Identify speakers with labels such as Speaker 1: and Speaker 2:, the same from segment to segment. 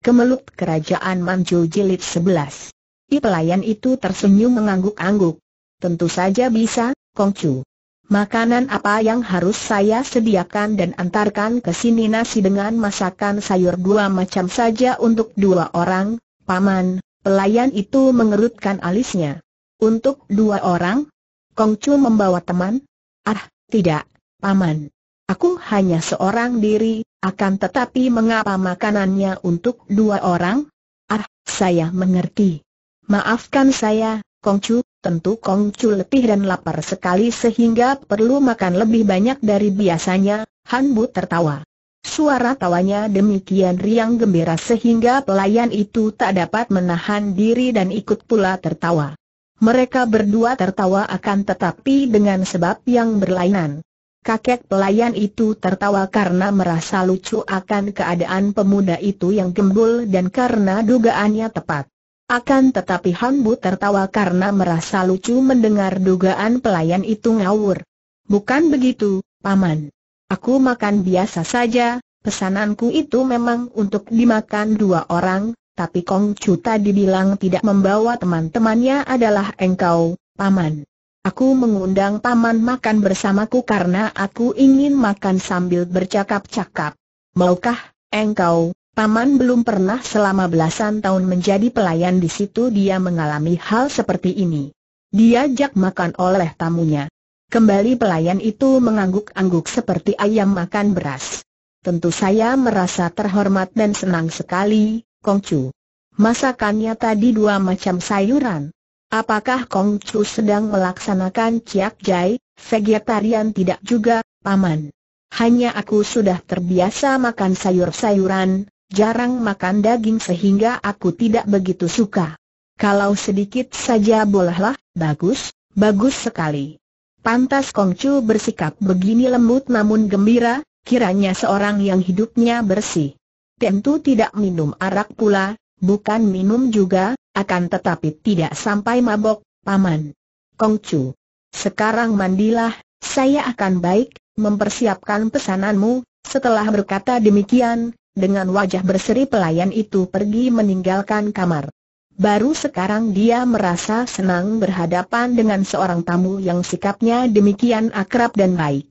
Speaker 1: Kemelut Kerajaan Manju Jilid 11. I pelayan itu tersenyum mengangguk-angguk. Tentu saja bisa, Kongcu. Makanan apa yang harus saya sediakan dan antarkan ke sini nasi dengan masakan sayur dua macam saja untuk dua orang, Paman, pelayan itu mengerutkan alisnya. Untuk dua orang? Kongcu membawa teman? Ah, tidak, Paman. Aku hanya seorang diri, akan tetapi mengapa makanannya untuk dua orang? Ah, saya mengerti. Maafkan saya, Kongcu, tentu Kongcu lebih dan lapar sekali sehingga perlu makan lebih banyak dari biasanya, Han Bu tertawa. Suara tawanya demikian riang gembira sehingga pelayan itu tak dapat menahan diri dan ikut pula tertawa. Mereka berdua tertawa akan tetapi dengan sebab yang berlainan. Kakek pelayan itu tertawa karena merasa lucu akan keadaan pemuda itu yang gembul dan karena dugaannya tepat. Akan tetapi Han Bu tertawa karena merasa lucu mendengar dugaan pelayan itu ngawur. Bukan begitu, Paman. Aku makan biasa saja, pesananku itu memang untuk dimakan dua orang, tapi Kong Chu tadi bilang tidak membawa teman-temannya adalah engkau, Paman. Aku mengundang paman makan bersamaku karena aku ingin makan sambil bercakap-cakap. Maukah, engkau, paman belum pernah selama belasan tahun menjadi pelayan di situ dia mengalami hal seperti ini. Diajak makan oleh tamunya. Kembali pelayan itu mengangguk-angguk seperti ayam makan beras. Tentu saya merasa terhormat dan senang sekali, Kongcu. Masakannya tadi dua macam sayuran. Apakah Kong Chu sedang melaksanakan Ciak Jai, vegetarian tidak juga, Paman? Hanya aku sudah terbiasa makan sayur-sayuran, jarang makan daging sehingga aku tidak begitu suka. Kalau sedikit saja bolehlah, bagus, bagus sekali. Pantas Kong Chu bersikap begini lembut namun gembira, kiranya seorang yang hidupnya bersih. Tentu tidak minum arak pula, bukan minum juga, akan tetapi tidak sampai mabok, Paman. Kongcu. Sekarang mandilah, saya akan baik, mempersiapkan pesananmu, setelah berkata demikian, dengan wajah berseri pelayan itu pergi meninggalkan kamar. Baru sekarang dia merasa senang berhadapan dengan seorang tamu yang sikapnya demikian akrab dan baik.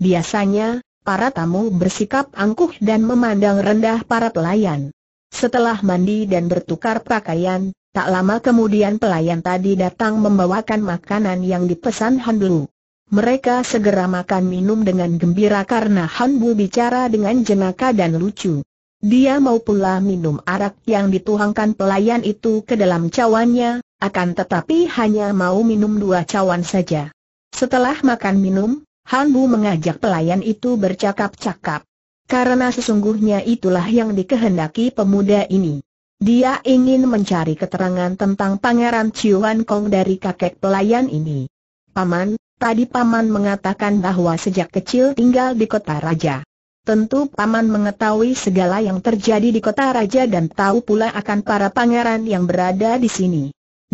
Speaker 1: Biasanya, para tamu bersikap angkuh dan memandang rendah para pelayan. Setelah mandi dan bertukar pakaian, Tak lama kemudian pelayan tadi datang membawakan makanan yang dipesan Han Bu. Mereka segera makan minum dengan gembira karena Han Bu bicara dengan jenaka dan lucu. Dia mau pula minum arak yang dituangkan pelayan itu ke dalam cawannya, akan tetapi hanya mau minum dua cawan saja. Setelah makan minum, Han Bu mengajak pelayan itu bercakap-cakap. Karena sesungguhnya itulah yang dikehendaki pemuda ini. Dia ingin mencari keterangan tentang Pangeran Ciuan Kong dari kakek pelayan ini. Paman, tadi Paman mengatakan bahwa sejak kecil tinggal di kota raja. Tentu Paman mengetahui segala yang terjadi di kota raja dan tahu pula akan para pangeran yang berada di sini.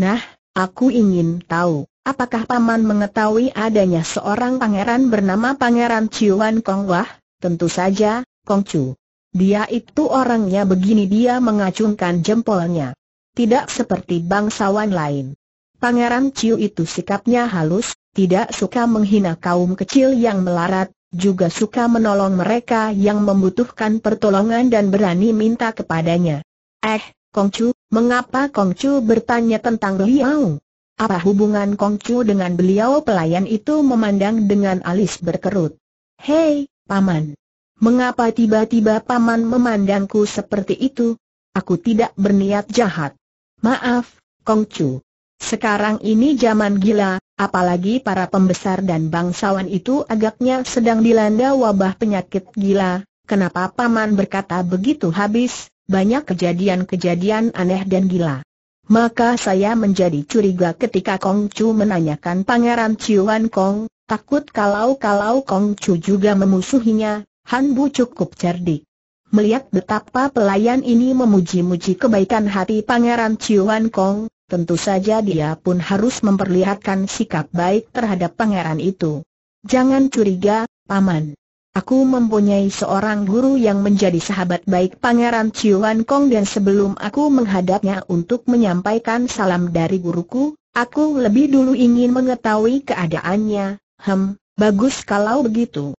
Speaker 1: Nah, aku ingin tahu, apakah Paman mengetahui adanya seorang pangeran bernama Pangeran Ciuan Kong Wah? Tentu saja, Kong Chu. Dia itu orangnya begini dia mengacungkan jempolnya. Tidak seperti bangsawan lain. Pangeran Ciu itu sikapnya halus, tidak suka menghina kaum kecil yang melarat, juga suka menolong mereka yang membutuhkan pertolongan dan berani minta kepadanya. Eh, Kongcu, mengapa Kongcu bertanya tentang beliau? Apa hubungan Kongcu dengan beliau pelayan itu memandang dengan alis berkerut. Hei, Paman. Mengapa tiba-tiba paman memandangku seperti itu? Aku tidak berniat jahat. Maaf, Kong Chu. Sekarang ini zaman gila, apalagi para pembesar dan bangsawan itu agaknya sedang dilanda wabah penyakit gila. Kenapa paman berkata begitu habis, banyak kejadian-kejadian aneh dan gila. Maka saya menjadi curiga ketika Kong Chu menanyakan Pangeran Ciuan Kong, takut kalau-kalau Kong Chu juga memusuhinya, Han Bu cukup cerdik. Melihat betapa pelayan ini memuji-muji kebaikan hati Pangeran Ciuan Kong, tentu saja dia pun harus memperlihatkan sikap baik terhadap pangeran itu. Jangan curiga, Paman. Aku mempunyai seorang guru yang menjadi sahabat baik Pangeran Ciuan Kong dan sebelum aku menghadapnya untuk menyampaikan salam dari guruku, aku lebih dulu ingin mengetahui keadaannya, hem, bagus kalau begitu.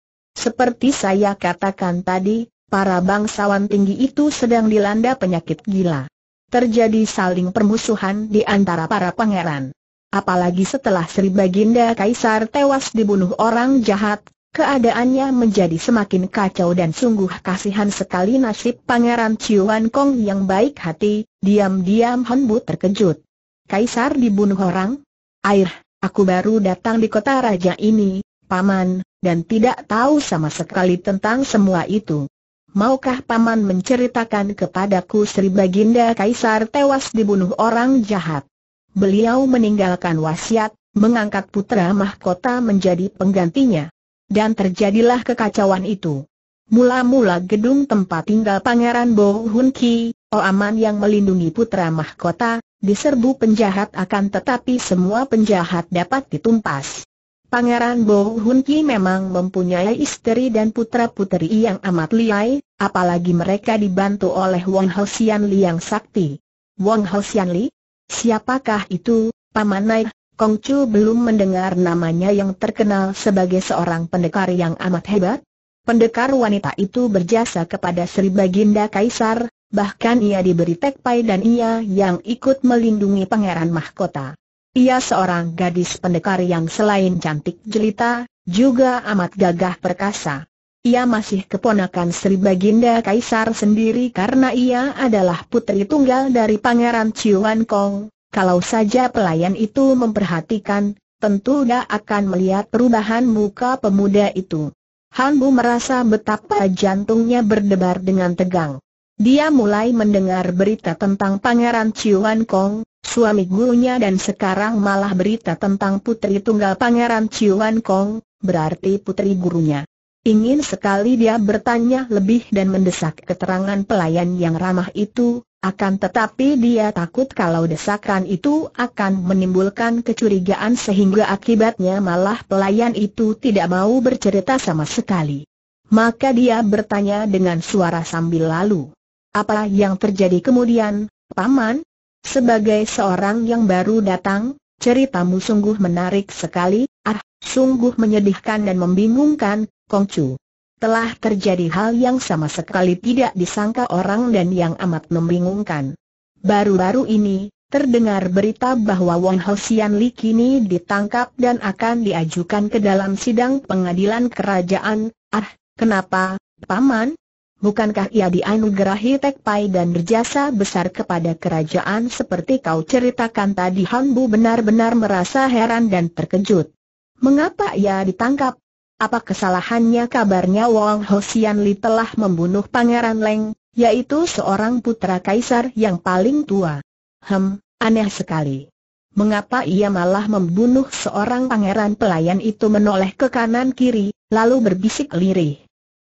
Speaker 1: Seperti saya katakan tadi, para bangsawan tinggi itu sedang dilanda penyakit gila. Terjadi saling permusuhan di antara para pangeran. Apalagi setelah Sri Baginda Kaisar tewas dibunuh orang jahat, keadaannya menjadi semakin kacau dan sungguh kasihan sekali nasib Pangeran Wan Kong yang baik hati, diam-diam Han Bu terkejut. Kaisar dibunuh orang? Air, aku baru datang di kota raja ini, Paman, dan tidak tahu sama sekali tentang semua itu. Maukah Paman menceritakan kepadaku Sri Baginda Kaisar tewas dibunuh orang jahat? Beliau meninggalkan wasiat, mengangkat putra mahkota menjadi penggantinya. Dan terjadilah kekacauan itu. Mula-mula gedung tempat tinggal Pangeran Bo Hun Ki, Oaman yang melindungi putra mahkota, diserbu penjahat akan tetapi semua penjahat dapat ditumpas. Pangeran Bo Hun Ki memang mempunyai istri dan putra putri yang amat liai, apalagi mereka dibantu oleh Wang Sian Li yang sakti. Wang Sian Li? Siapakah itu, Paman Nai? Kong Chu belum mendengar namanya yang terkenal sebagai seorang pendekar yang amat hebat. Pendekar wanita itu berjasa kepada Sri Baginda Kaisar, bahkan ia diberi tekpai dan ia yang ikut melindungi pangeran mahkota. Ia seorang gadis pendekar yang selain cantik jelita, juga amat gagah perkasa. Ia masih keponakan Sri Baginda Kaisar sendiri karena ia adalah putri tunggal dari Pangeran Ciuan Kong. Kalau saja pelayan itu memperhatikan, tentu dia akan melihat perubahan muka pemuda itu. Han Bu merasa betapa jantungnya berdebar dengan tegang. Dia mulai mendengar berita tentang Pangeran Ciuan Kong, suami gurunya dan sekarang malah berita tentang putri tunggal Pangeran Wan Kong, berarti putri gurunya. Ingin sekali dia bertanya lebih dan mendesak keterangan pelayan yang ramah itu, akan tetapi dia takut kalau desakan itu akan menimbulkan kecurigaan sehingga akibatnya malah pelayan itu tidak mau bercerita sama sekali. Maka dia bertanya dengan suara sambil lalu. Apa yang terjadi kemudian, Paman? Sebagai seorang yang baru datang, ceritamu sungguh menarik sekali, ah, sungguh menyedihkan dan membingungkan, Kongcu. Telah terjadi hal yang sama sekali tidak disangka orang dan yang amat membingungkan. Baru-baru ini, terdengar berita bahwa Wong Sian Li kini ditangkap dan akan diajukan ke dalam sidang pengadilan kerajaan. Ah, kenapa, Paman? Bukankah ia dianugerahi tekpai dan berjasa besar kepada kerajaan seperti kau ceritakan tadi Hanbu benar-benar merasa heran dan terkejut. Mengapa ia ditangkap? Apa kesalahannya kabarnya Wang Hosian Li telah membunuh Pangeran Leng, yaitu seorang putra kaisar yang paling tua. Hem, aneh sekali. Mengapa ia malah membunuh seorang pangeran pelayan itu menoleh ke kanan kiri, lalu berbisik lirih.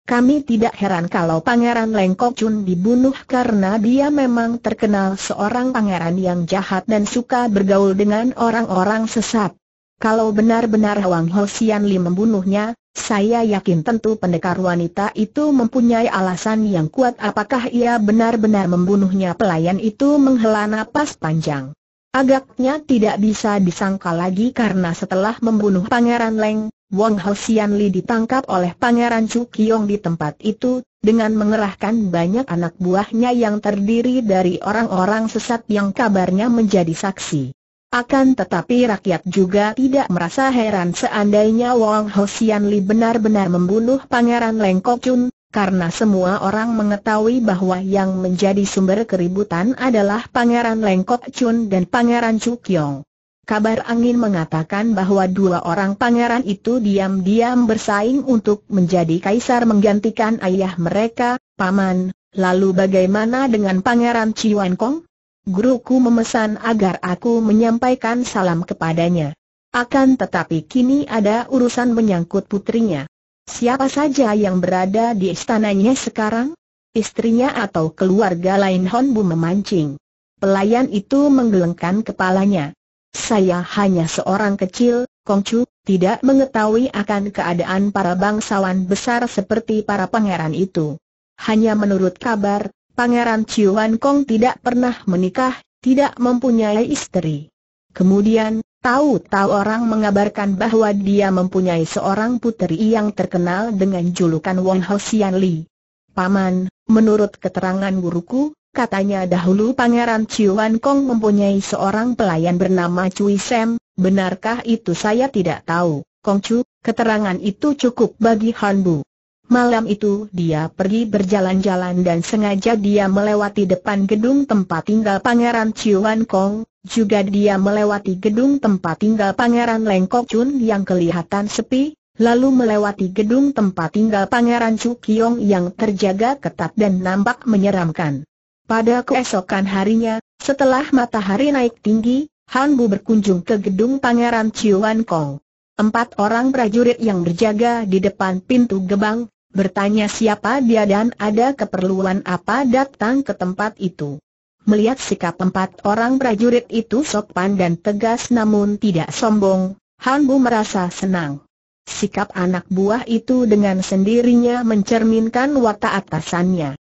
Speaker 1: Kami tidak heran kalau Pangeran Lengkok Chun dibunuh karena dia memang terkenal seorang pangeran yang jahat dan suka bergaul dengan orang-orang sesat. Kalau benar-benar Wang Ho Sian Li membunuhnya, saya yakin tentu pendekar wanita itu mempunyai alasan yang kuat apakah ia benar-benar membunuhnya pelayan itu menghela napas panjang. Agaknya tidak bisa disangka lagi karena setelah membunuh Pangeran Leng, Wang Hosian Li ditangkap oleh Pangeran Chu Kiong di tempat itu, dengan mengerahkan banyak anak buahnya yang terdiri dari orang-orang sesat yang kabarnya menjadi saksi. Akan tetapi rakyat juga tidak merasa heran seandainya Wang Hosian Li benar-benar membunuh Pangeran Lengkok Chun, karena semua orang mengetahui bahwa yang menjadi sumber keributan adalah Pangeran Lengkok Chun dan Pangeran Chu Kiong. Kabar angin mengatakan bahwa dua orang pangeran itu diam-diam bersaing untuk menjadi kaisar menggantikan ayah mereka, paman. Lalu bagaimana dengan pangeran Ciwan Kong? Guruku memesan agar aku menyampaikan salam kepadanya. Akan tetapi kini ada urusan menyangkut putrinya. Siapa saja yang berada di istananya sekarang? Istrinya atau keluarga lain Honbu memancing. Pelayan itu menggelengkan kepalanya. Saya hanya seorang kecil, Chu, tidak mengetahui akan keadaan para bangsawan besar seperti para pangeran itu. Hanya menurut kabar, Pangeran Ciuan Kong tidak pernah menikah, tidak mempunyai istri. Kemudian, tahu-tahu orang mengabarkan bahwa dia mempunyai seorang putri yang terkenal dengan julukan Wong Ho Xian Li. Paman, menurut keterangan guruku, Katanya dahulu Pangeran Wan Kong mempunyai seorang pelayan bernama Cui Sam, benarkah itu saya tidak tahu, Kong Chu, keterangan itu cukup bagi Han Bu. Malam itu dia pergi berjalan-jalan dan sengaja dia melewati depan gedung tempat tinggal Pangeran Wan Kong, juga dia melewati gedung tempat tinggal Pangeran Leng Kok Chun yang kelihatan sepi, lalu melewati gedung tempat tinggal Pangeran Chu Kiong yang terjaga ketat dan nampak menyeramkan. Pada keesokan harinya, setelah matahari naik tinggi, Han Bu berkunjung ke gedung Pangeran Chiuan Kong. Empat orang prajurit yang berjaga di depan pintu gebang, bertanya siapa dia dan ada keperluan apa datang ke tempat itu. Melihat sikap empat orang prajurit itu sopan dan tegas namun tidak sombong, Han Bu merasa senang. Sikap anak buah itu dengan sendirinya mencerminkan watak atasannya.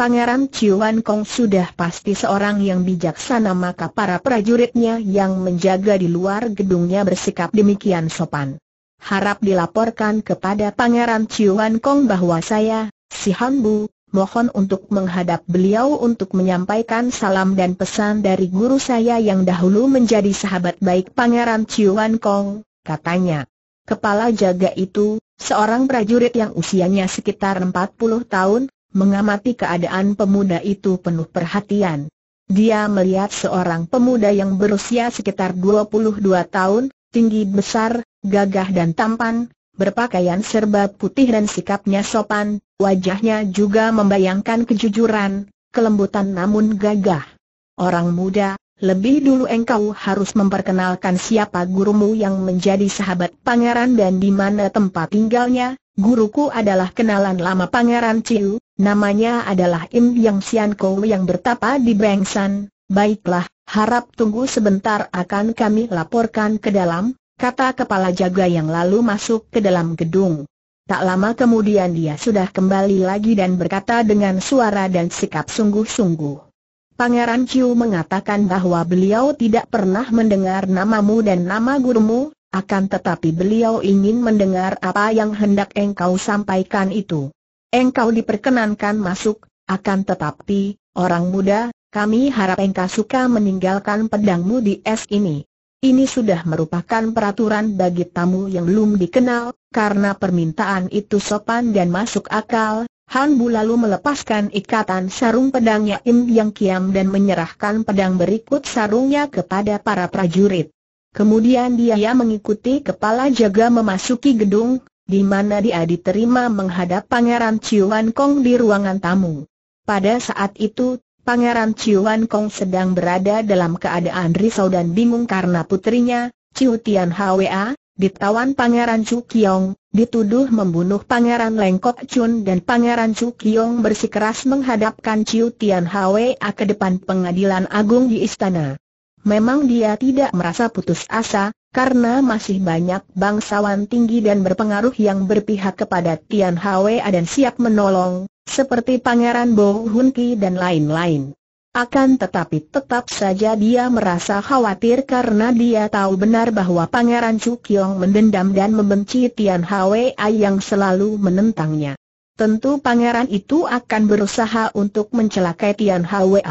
Speaker 1: Pangeran Ciuan Kong sudah pasti seorang yang bijaksana maka para prajuritnya yang menjaga di luar gedungnya bersikap demikian sopan. Harap dilaporkan kepada Pangeran Ciuan Kong bahwa saya, si Han Bu, mohon untuk menghadap beliau untuk menyampaikan salam dan pesan dari guru saya yang dahulu menjadi sahabat baik Pangeran Ciuan Kong, katanya. Kepala jaga itu, seorang prajurit yang usianya sekitar 40 tahun, mengamati keadaan pemuda itu penuh perhatian. Dia melihat seorang pemuda yang berusia sekitar 22 tahun, tinggi besar, gagah dan tampan, berpakaian serba putih dan sikapnya sopan, wajahnya juga membayangkan kejujuran, kelembutan namun gagah. Orang muda, lebih dulu engkau harus memperkenalkan siapa gurumu yang menjadi sahabat pangeran dan di mana tempat tinggalnya. Guruku adalah kenalan lama pangeran Ciu, namanya adalah Im Yang Sian Kou yang bertapa di Bengsan. Baiklah, harap tunggu sebentar akan kami laporkan ke dalam, kata kepala jaga yang lalu masuk ke dalam gedung. Tak lama kemudian dia sudah kembali lagi dan berkata dengan suara dan sikap sungguh-sungguh. Pangeran Chiu mengatakan bahwa beliau tidak pernah mendengar namamu dan nama gurumu, akan tetapi beliau ingin mendengar apa yang hendak engkau sampaikan itu. Engkau diperkenankan masuk, akan tetapi, orang muda, kami harap engkau suka meninggalkan pedangmu di es ini. Ini sudah merupakan peraturan bagi tamu yang belum dikenal, karena permintaan itu sopan dan masuk akal, Han Bu lalu melepaskan ikatan sarung pedangnya Im Yang Kiam dan menyerahkan pedang berikut sarungnya kepada para prajurit. Kemudian dia mengikuti kepala jaga memasuki gedung, di mana dia diterima menghadap Pangeran Ciuan Kong di ruangan tamu. Pada saat itu, Pangeran Ciuan Kong sedang berada dalam keadaan risau dan bingung karena putrinya, Chiu Tian Hwa, ditawan Pangeran Chu Kiong, dituduh membunuh Pangeran Lengkok Chun dan Pangeran Chu Kiong bersikeras menghadapkan Chiu Tian Hwa ke depan pengadilan agung di istana. Memang dia tidak merasa putus asa, karena masih banyak bangsawan tinggi dan berpengaruh yang berpihak kepada Tian Hwa dan siap menolong, seperti Pangeran Bo Hun Ki dan lain-lain. Akan tetapi tetap saja dia merasa khawatir karena dia tahu benar bahwa Pangeran Cukyong mendendam dan membenci Tian Wei yang selalu menentangnya. Tentu pangeran itu akan berusaha untuk mencelakai Tian Wei.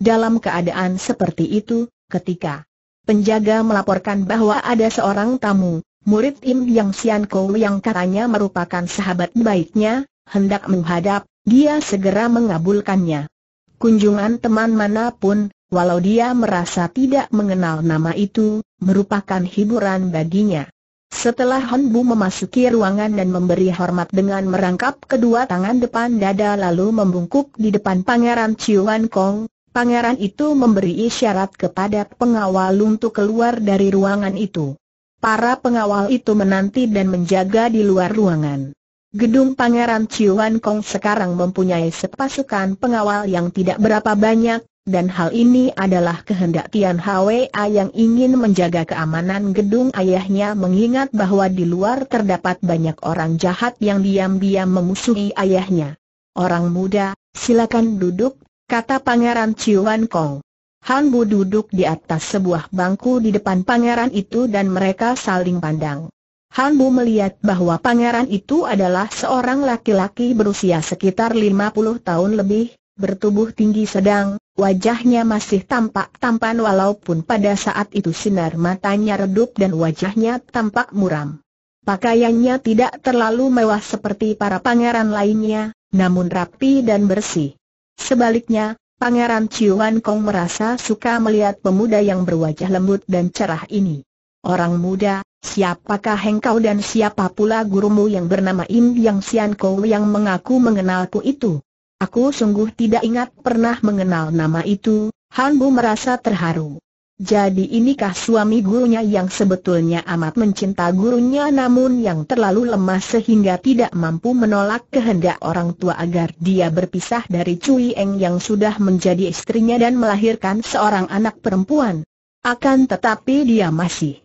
Speaker 1: Dalam keadaan seperti itu, ketika penjaga melaporkan bahwa ada seorang tamu, murid Im Yang Sian Kou yang katanya merupakan sahabat baiknya, hendak menghadap, dia segera mengabulkannya. Kunjungan teman manapun, walau dia merasa tidak mengenal nama itu, merupakan hiburan baginya. Setelah Hon Bu memasuki ruangan dan memberi hormat dengan merangkap kedua tangan depan dada lalu membungkuk di depan Pangeran Ciuan Kong, Pangeran itu memberi isyarat kepada pengawal untuk keluar dari ruangan itu. Para pengawal itu menanti dan menjaga di luar ruangan. Gedung Pangeran Ciuan Kong sekarang mempunyai sepasukan pengawal yang tidak berapa banyak, dan hal ini adalah kehendak Tian Hwa yang ingin menjaga keamanan gedung ayahnya mengingat bahwa di luar terdapat banyak orang jahat yang diam-diam memusuhi ayahnya. Orang muda, silakan duduk, kata Pangeran Ciuan Kong. Han Bu duduk di atas sebuah bangku di depan pangeran itu dan mereka saling pandang. Han Bu melihat bahwa pangeran itu adalah seorang laki-laki berusia sekitar 50 tahun lebih, bertubuh tinggi sedang, wajahnya masih tampak tampan walaupun pada saat itu sinar matanya redup dan wajahnya tampak muram. Pakaiannya tidak terlalu mewah seperti para pangeran lainnya, namun rapi dan bersih. Sebaliknya, Pangeran Ciuan Kong merasa suka melihat pemuda yang berwajah lembut dan cerah ini. Orang muda, Siapakah hengkau dan siapa pula gurumu yang bernama Im Yang Sian Kou yang mengaku mengenalku itu? Aku sungguh tidak ingat pernah mengenal nama itu, Han Bu merasa terharu. Jadi inikah suami gurunya yang sebetulnya amat mencinta gurunya namun yang terlalu lemah sehingga tidak mampu menolak kehendak orang tua agar dia berpisah dari Cui Eng yang sudah menjadi istrinya dan melahirkan seorang anak perempuan. Akan tetapi dia masih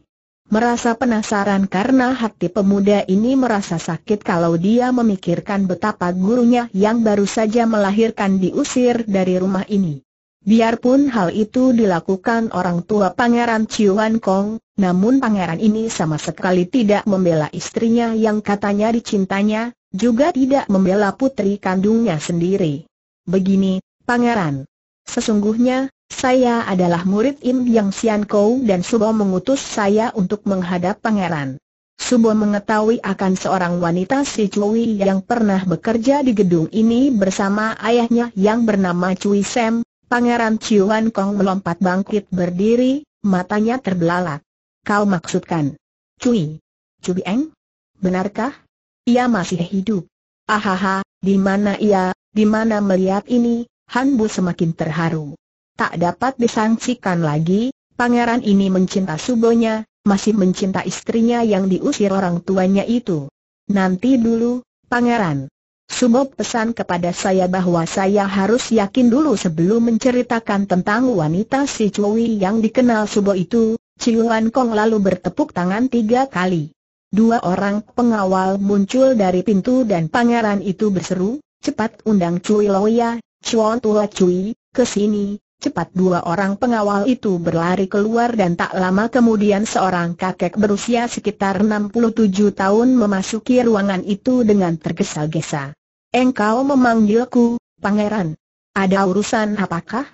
Speaker 1: Merasa penasaran karena hati pemuda ini merasa sakit kalau dia memikirkan betapa gurunya yang baru saja melahirkan diusir dari rumah ini. Biarpun hal itu dilakukan orang tua Pangeran Ciuan Kong, namun pangeran ini sama sekali tidak membela istrinya yang katanya dicintanya, juga tidak membela putri kandungnya sendiri. Begini, pangeran. Sesungguhnya, saya adalah murid Im Yang Sian Kou dan Subo mengutus saya untuk menghadap pangeran. Subo mengetahui akan seorang wanita si Cui yang pernah bekerja di gedung ini bersama ayahnya yang bernama Cui Sam. Pangeran Ciuan Kong melompat bangkit berdiri, matanya terbelalak. Kau maksudkan? Cui? Cui Eng? Benarkah? Ia masih hidup. Ahaha, di mana ia, di mana melihat ini, Han Bu semakin terharu tak dapat disangsikan lagi, pangeran ini mencinta subonya, masih mencinta istrinya yang diusir orang tuanya itu. Nanti dulu, pangeran. Subo pesan kepada saya bahwa saya harus yakin dulu sebelum menceritakan tentang wanita si Cui yang dikenal Subo itu, Ciuan Kong lalu bertepuk tangan tiga kali. Dua orang pengawal muncul dari pintu dan pangeran itu berseru, cepat undang Cui Loya, Chuan Tua Cui, ke sini, Cepat dua orang pengawal itu berlari keluar dan tak lama kemudian seorang kakek berusia sekitar 67 tahun memasuki ruangan itu dengan tergesa-gesa. Engkau memanggilku, pangeran. Ada urusan apakah?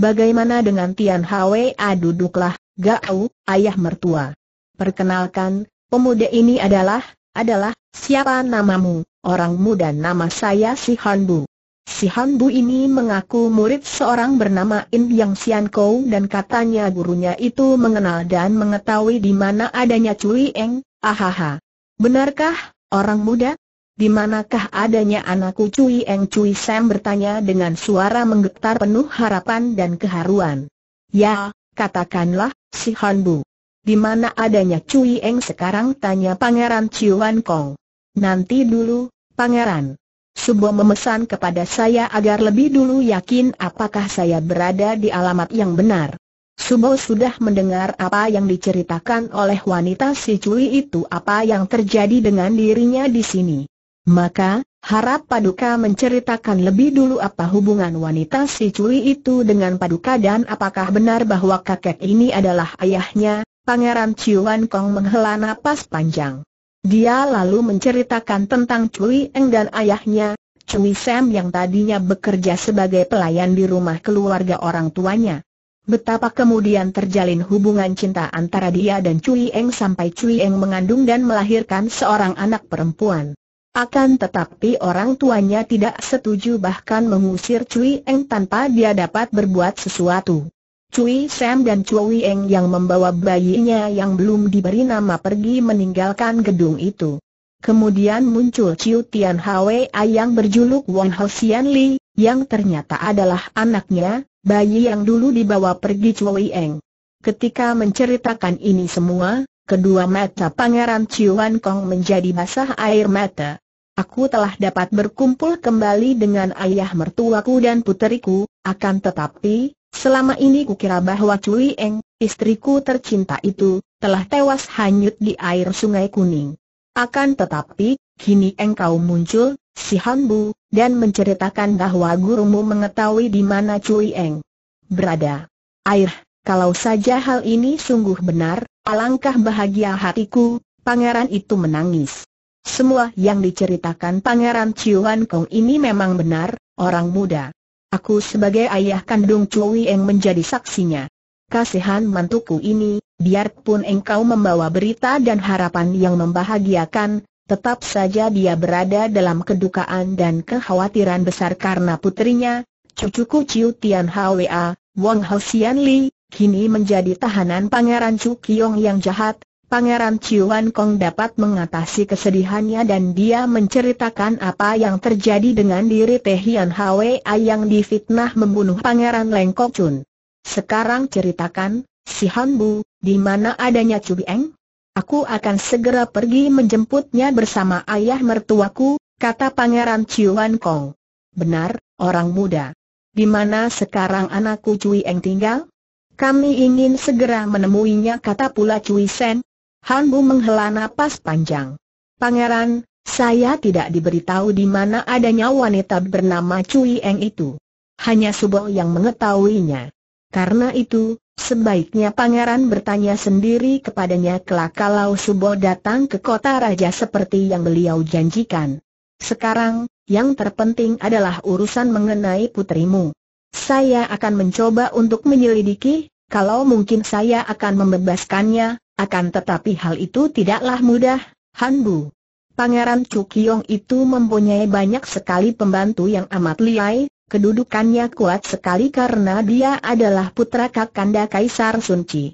Speaker 1: Bagaimana dengan Tian Hwa ah, duduklah, Gao, ayah mertua. Perkenalkan, pemuda ini adalah, adalah, siapa namamu, orang muda? nama saya si Hanbu. Si Hanbu ini mengaku murid seorang bernama In Yang Sian Kou dan katanya gurunya itu mengenal dan mengetahui di mana adanya Cui Eng, ahaha. Benarkah, orang muda? Di manakah adanya anakku Cui Eng Cui Sam bertanya dengan suara menggetar penuh harapan dan keharuan. Ya, katakanlah, si Hanbu. Di mana adanya Cui Eng sekarang tanya Pangeran Ciuan Kong. Nanti dulu, Pangeran. Subo memesan kepada saya agar lebih dulu yakin apakah saya berada di alamat yang benar. Subo sudah mendengar apa yang diceritakan oleh wanita si Cui itu apa yang terjadi dengan dirinya di sini. Maka, harap Paduka menceritakan lebih dulu apa hubungan wanita si Cui itu dengan Paduka dan apakah benar bahwa kakek ini adalah ayahnya, Pangeran Ciuan Kong menghela napas panjang. Dia lalu menceritakan tentang Cui Eng dan ayahnya, Cui Sam yang tadinya bekerja sebagai pelayan di rumah keluarga orang tuanya. Betapa kemudian terjalin hubungan cinta antara dia dan Cui Eng sampai Cui Eng mengandung dan melahirkan seorang anak perempuan. Akan tetapi orang tuanya tidak setuju bahkan mengusir Cui Eng tanpa dia dapat berbuat sesuatu. Cui Sam dan Cui Eng yang membawa bayinya yang belum diberi nama pergi meninggalkan gedung itu. Kemudian muncul Ciu Tian Hwei yang berjuluk Wan Ho Sian Li, yang ternyata adalah anaknya, bayi yang dulu dibawa pergi Cui Eng. Ketika menceritakan ini semua, kedua mata pangeran Wan Kong menjadi basah air mata. Aku telah dapat berkumpul kembali dengan ayah mertuaku dan puteriku, akan tetapi, Selama ini kukira bahwa Cui Eng, istriku tercinta itu, telah tewas hanyut di air sungai kuning. Akan tetapi, kini engkau muncul, si Hanbu, dan menceritakan bahwa gurumu mengetahui di mana Cui Eng berada. Air, kalau saja hal ini sungguh benar, alangkah bahagia hatiku, pangeran itu menangis. Semua yang diceritakan pangeran Ciuan Kong ini memang benar, orang muda Aku sebagai ayah kandung Cui yang menjadi saksinya. Kasihan mantuku ini, biarpun engkau membawa berita dan harapan yang membahagiakan, tetap saja dia berada dalam kedukaan dan kekhawatiran besar karena putrinya, cucuku Ciu Tian Hwa, Wang Hao Xian Li, kini menjadi tahanan Pangeran Chu Kiong yang jahat, Pangeran Ciuan Kong dapat mengatasi kesedihannya dan dia menceritakan apa yang terjadi dengan diri Teh Hian Hwei yang difitnah membunuh Pangeran Leng Kok Chun. Sekarang ceritakan, si Han Bu, di mana adanya Chu Eng? Aku akan segera pergi menjemputnya bersama ayah mertuaku, kata Pangeran Ciuan Kong. Benar, orang muda. Di mana sekarang anakku Cui Eng tinggal? Kami ingin segera menemuinya kata pula Cui Sen, Han Bu menghela napas panjang. Pangeran, saya tidak diberitahu di mana adanya wanita bernama Cui Eng itu. Hanya Subo yang mengetahuinya. Karena itu, sebaiknya pangeran bertanya sendiri kepadanya kelak kalau Subo datang ke kota raja seperti yang beliau janjikan. Sekarang, yang terpenting adalah urusan mengenai putrimu. Saya akan mencoba untuk menyelidiki, kalau mungkin saya akan membebaskannya, akan tetapi hal itu tidaklah mudah, Hanbu. Pangeran Cukyong itu mempunyai banyak sekali pembantu yang amat liai, kedudukannya kuat sekali karena dia adalah putra Kakanda Kaisar Sunci.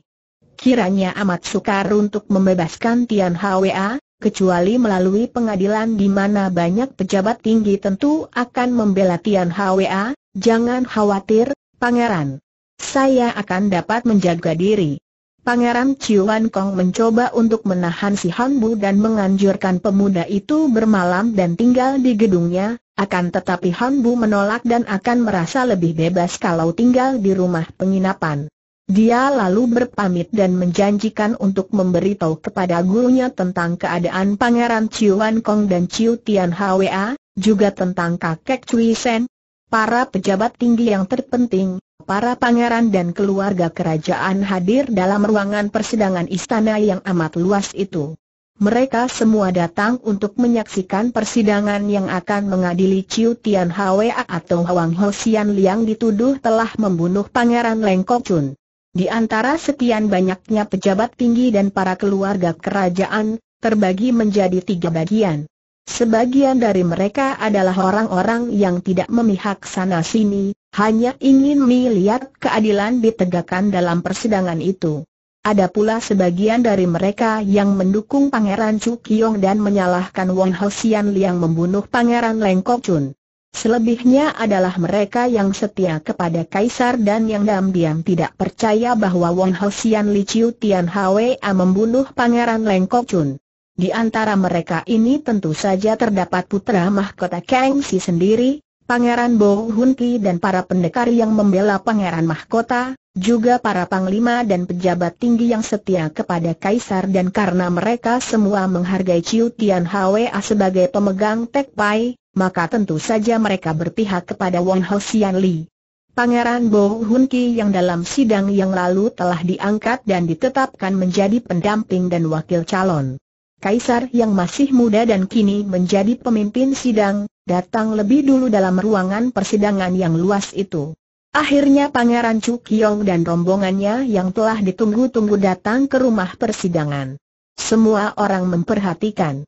Speaker 1: Kiranya amat sukar untuk membebaskan Tian Hwa, kecuali melalui pengadilan di mana banyak pejabat tinggi tentu akan membela Tian Hwa, jangan khawatir, pangeran. Saya akan dapat menjaga diri. Pangeran Chiuan Kong mencoba untuk menahan si Hambu dan menganjurkan pemuda itu bermalam dan tinggal di gedungnya, akan tetapi Hambu menolak dan akan merasa lebih bebas kalau tinggal di rumah penginapan. Dia lalu berpamit dan menjanjikan untuk memberitahu kepada gurunya tentang keadaan Pangeran Chiuan Kong dan Chiu Tian Hwa, juga tentang kakek Cui Sen, para pejabat tinggi yang terpenting, Para pangeran dan keluarga kerajaan hadir dalam ruangan persidangan istana yang amat luas itu. Mereka semua datang untuk menyaksikan persidangan yang akan mengadili Chiu Tian Hwa atau Wang Ho Liang dituduh telah membunuh Pangeran Leng Kok Chun. Di antara sekian banyaknya pejabat tinggi dan para keluarga kerajaan, terbagi menjadi tiga bagian. Sebagian dari mereka adalah orang-orang yang tidak memihak sana-sini, hanya ingin melihat keadilan ditegakkan dalam persidangan itu. Ada pula sebagian dari mereka yang mendukung Pangeran Chu Kiong dan menyalahkan Wang Hosian yang membunuh Pangeran Leng Kok Chun. Selebihnya adalah mereka yang setia kepada Kaisar dan yang diam-diam tidak percaya bahwa Wang Sian Li Chiu Tian Hwa membunuh Pangeran Leng Kok Chun. Di antara mereka ini tentu saja terdapat putra mahkota Kang Si sendiri, Pangeran Bo Hun Ki dan para pendekar yang membela Pangeran Mahkota, juga para panglima dan pejabat tinggi yang setia kepada Kaisar dan karena mereka semua menghargai Chiu Tian Hwa sebagai pemegang Tek Pai, maka tentu saja mereka berpihak kepada Wang Ho Xian Li. Pangeran Bo Hun Ki yang dalam sidang yang lalu telah diangkat dan ditetapkan menjadi pendamping dan wakil calon. Kaisar yang masih muda dan kini menjadi pemimpin sidang, datang lebih dulu dalam ruangan persidangan yang luas itu. Akhirnya Pangeran Chu Kiong dan rombongannya yang telah ditunggu-tunggu datang ke rumah persidangan. Semua orang memperhatikan.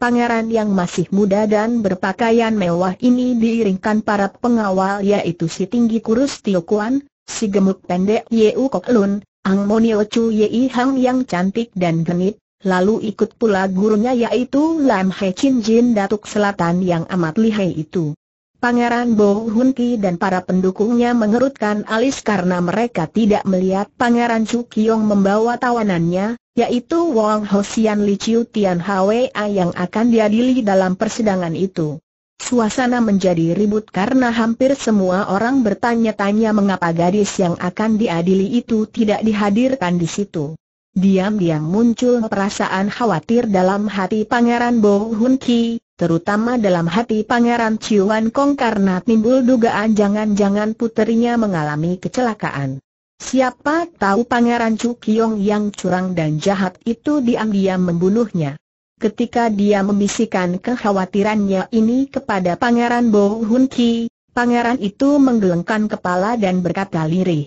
Speaker 1: Pangeran yang masih muda dan berpakaian mewah ini diiringkan para pengawal yaitu si tinggi kurus Tio Kuan, si gemuk pendek Yeu Kok Lun, Ang Monio Chu Yei Hang yang cantik dan genit, Lalu ikut pula gurunya yaitu Lam He Chin Jin Datuk Selatan yang amat lihai itu. Pangeran Bo Hun Ki dan para pendukungnya mengerutkan alis karena mereka tidak melihat Pangeran Chu Kiong membawa tawanannya, yaitu Wang Sian Li Chiu Tian Hwa yang akan diadili dalam persidangan itu. Suasana menjadi ribut karena hampir semua orang bertanya-tanya mengapa gadis yang akan diadili itu tidak dihadirkan di situ. Diam-diam muncul perasaan khawatir dalam hati Pangeran Bo Hun Ki, terutama dalam hati Pangeran Ciuan Kong karena timbul dugaan jangan-jangan puterinya mengalami kecelakaan. Siapa tahu Pangeran Chu Kiong yang curang dan jahat itu diam-diam membunuhnya. Ketika dia membisikkan kekhawatirannya ini kepada Pangeran Bo Hun Ki, pangeran itu menggelengkan kepala dan berkata lirih.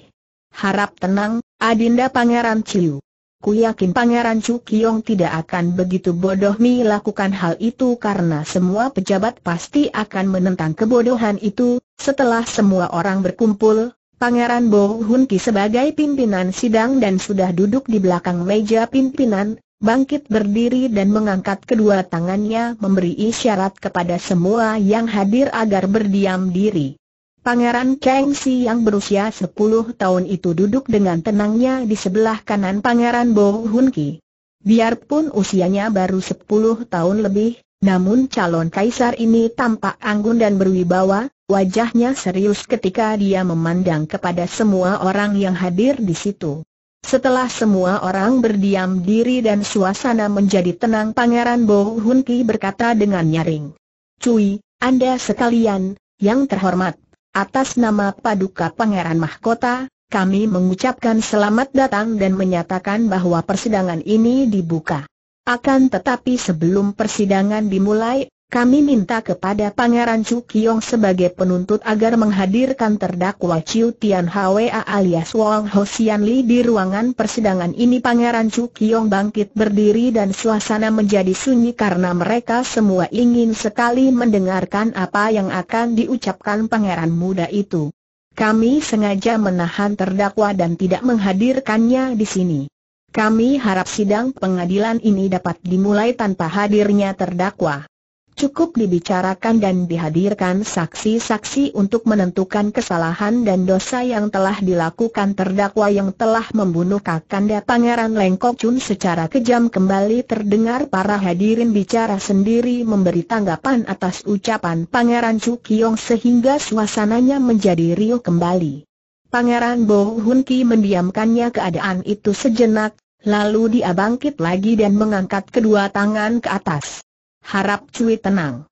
Speaker 1: Harap tenang, Adinda Pangeran Chiu. Ku yakin Pangeran Chu Kiong tidak akan begitu bodoh melakukan hal itu karena semua pejabat pasti akan menentang kebodohan itu. Setelah semua orang berkumpul, Pangeran Bo Hun Ki sebagai pimpinan sidang dan sudah duduk di belakang meja pimpinan, bangkit berdiri dan mengangkat kedua tangannya memberi isyarat kepada semua yang hadir agar berdiam diri. Pangeran Kang Si yang berusia 10 tahun itu duduk dengan tenangnya di sebelah kanan Pangeran Bo Hun Ki. Biarpun usianya baru 10 tahun lebih, namun calon kaisar ini tampak anggun dan berwibawa, wajahnya serius ketika dia memandang kepada semua orang yang hadir di situ. Setelah semua orang berdiam diri dan suasana menjadi tenang Pangeran Bo Hun Ki berkata dengan nyaring. Cui, Anda sekalian, yang terhormat, Atas nama Paduka Pangeran Mahkota, kami mengucapkan selamat datang dan menyatakan bahwa persidangan ini dibuka. Akan tetapi sebelum persidangan dimulai, kami minta kepada Pangeran Chu Kiong sebagai penuntut agar menghadirkan terdakwa Chiu Tian Hwa alias Wang Hosian Li di ruangan persidangan ini Pangeran Chu Kiong bangkit berdiri dan suasana menjadi sunyi karena mereka semua ingin sekali mendengarkan apa yang akan diucapkan pangeran muda itu. Kami sengaja menahan terdakwa dan tidak menghadirkannya di sini. Kami harap sidang pengadilan ini dapat dimulai tanpa hadirnya terdakwa. Cukup dibicarakan dan dihadirkan saksi-saksi untuk menentukan kesalahan dan dosa yang telah dilakukan terdakwa yang telah membunuh Kakanda Pangeran Lengkok Chun secara kejam kembali terdengar para hadirin bicara sendiri memberi tanggapan atas ucapan Pangeran Chu Kiong sehingga suasananya menjadi riuh kembali. Pangeran Bo Hun Ki mendiamkannya keadaan itu sejenak, lalu dia bangkit lagi dan mengangkat kedua tangan ke atas harap Cui tenang.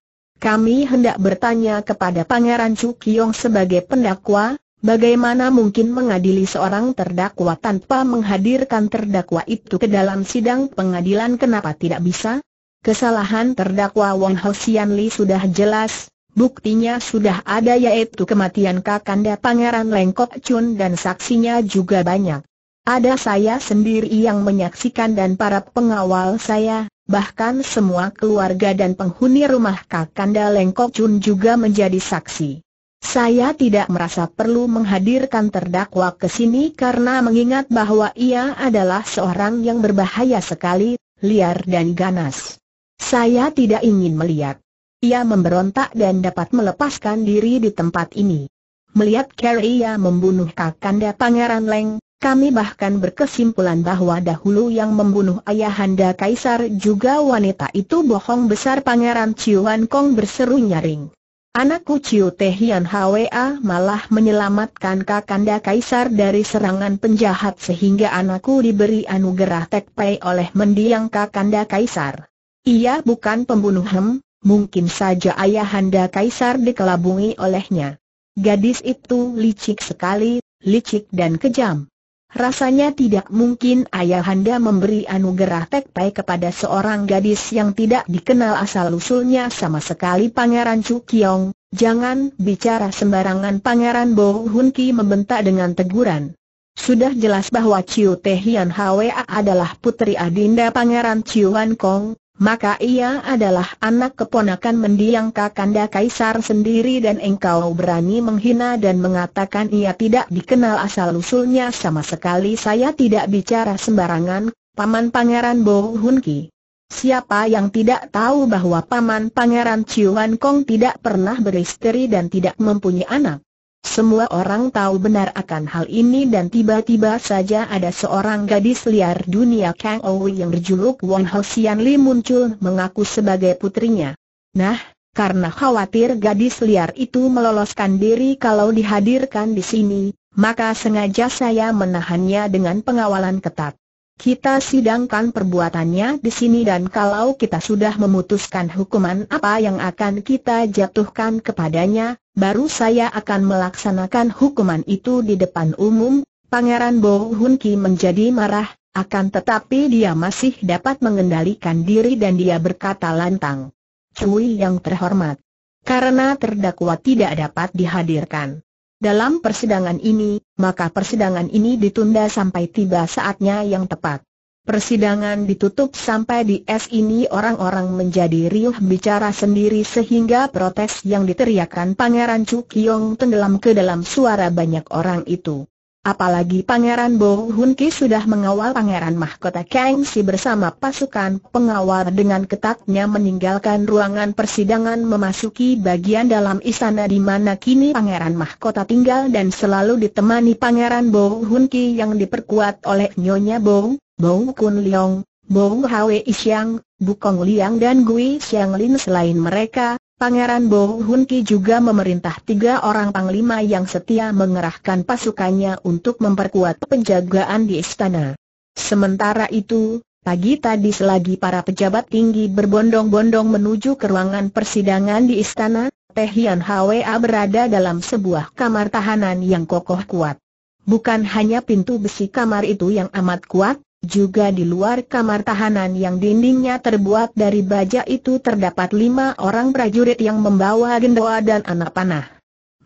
Speaker 1: Kami hendak bertanya kepada Pangeran Cukyong sebagai pendakwa, bagaimana mungkin mengadili seorang terdakwa tanpa menghadirkan terdakwa itu ke dalam sidang pengadilan kenapa tidak bisa? Kesalahan terdakwa Wong Sian Li sudah jelas, Buktinya sudah ada yaitu kematian Kakanda Pangeran Lengkok Chun dan saksinya juga banyak. Ada saya sendiri yang menyaksikan dan para pengawal saya, Bahkan semua keluarga dan penghuni rumah Kakanda Lengkok Chun juga menjadi saksi. Saya tidak merasa perlu menghadirkan terdakwa ke sini karena mengingat bahwa ia adalah seorang yang berbahaya sekali, liar dan ganas. Saya tidak ingin melihat. Ia memberontak dan dapat melepaskan diri di tempat ini. Melihat Carrie ia membunuh Kakanda Pangeran Leng, kami bahkan berkesimpulan bahwa dahulu yang membunuh ayahanda kaisar juga wanita itu bohong besar Pangeran Ciuan Kong berseru nyaring. Anakku Ciu Tehian Hwa malah menyelamatkan kakanda kaisar dari serangan penjahat sehingga anakku diberi anugerah tekpei oleh mendiang kakanda kaisar. Ia bukan pembunuh hem, mungkin saja ayahanda kaisar dikelabungi olehnya. Gadis itu licik sekali, licik dan kejam. Rasanya tidak mungkin ayah anda memberi anugerah tekpai kepada seorang gadis yang tidak dikenal asal-usulnya sama sekali Pangeran Chu Kiong. Jangan bicara sembarangan Pangeran Bo Hun Ki membentak dengan teguran. Sudah jelas bahwa Ciu Tehian Hian Hwa adalah putri adinda Pangeran Wan Kong, maka ia adalah anak keponakan mendiang Kakanda Kaisar sendiri dan engkau berani menghina dan mengatakan ia tidak dikenal asal-usulnya sama sekali saya tidak bicara sembarangan, Paman Pangeran Bo Hun Ki. Siapa yang tidak tahu bahwa Paman Pangeran Wan Kong tidak pernah beristri dan tidak mempunyai anak? Semua orang tahu benar akan hal ini dan tiba-tiba saja ada seorang gadis liar dunia Kang Owi yang berjuluk Wong Ho Sian Li muncul mengaku sebagai putrinya. Nah, karena khawatir gadis liar itu meloloskan diri kalau dihadirkan di sini, maka sengaja saya menahannya dengan pengawalan ketat. Kita sidangkan perbuatannya di sini dan kalau kita sudah memutuskan hukuman apa yang akan kita jatuhkan kepadanya, baru saya akan melaksanakan hukuman itu di depan umum. Pangeran Bo Hun Ki menjadi marah, akan tetapi dia masih dapat mengendalikan diri dan dia berkata lantang. Cui yang terhormat. Karena terdakwa tidak dapat dihadirkan dalam persidangan ini, maka persidangan ini ditunda sampai tiba saatnya yang tepat. Persidangan ditutup sampai di es ini orang-orang menjadi riuh bicara sendiri sehingga protes yang diteriakkan Pangeran Chu Kyong tenggelam ke dalam suara banyak orang itu. Apalagi Pangeran Bo Hun Ki sudah mengawal Pangeran Mahkota Kang Si bersama pasukan pengawal dengan ketatnya meninggalkan ruangan persidangan memasuki bagian dalam istana di mana kini Pangeran Mahkota tinggal dan selalu ditemani Pangeran Bo Hun Ki yang diperkuat oleh Nyonya Bo, Bo Kun Leong, Bo Hwe Isyang, Bukong Liang dan Gui Xiang Lin selain mereka, Pangeran Bo Hun Ki juga memerintah tiga orang panglima yang setia mengerahkan pasukannya untuk memperkuat penjagaan di istana. Sementara itu, pagi tadi selagi para pejabat tinggi berbondong-bondong menuju ke ruangan persidangan di istana, Tehian Hian Hwa berada dalam sebuah kamar tahanan yang kokoh kuat. Bukan hanya pintu besi kamar itu yang amat kuat, juga di luar kamar tahanan yang dindingnya terbuat dari baja itu terdapat lima orang prajurit yang membawa gendoa dan anak panah.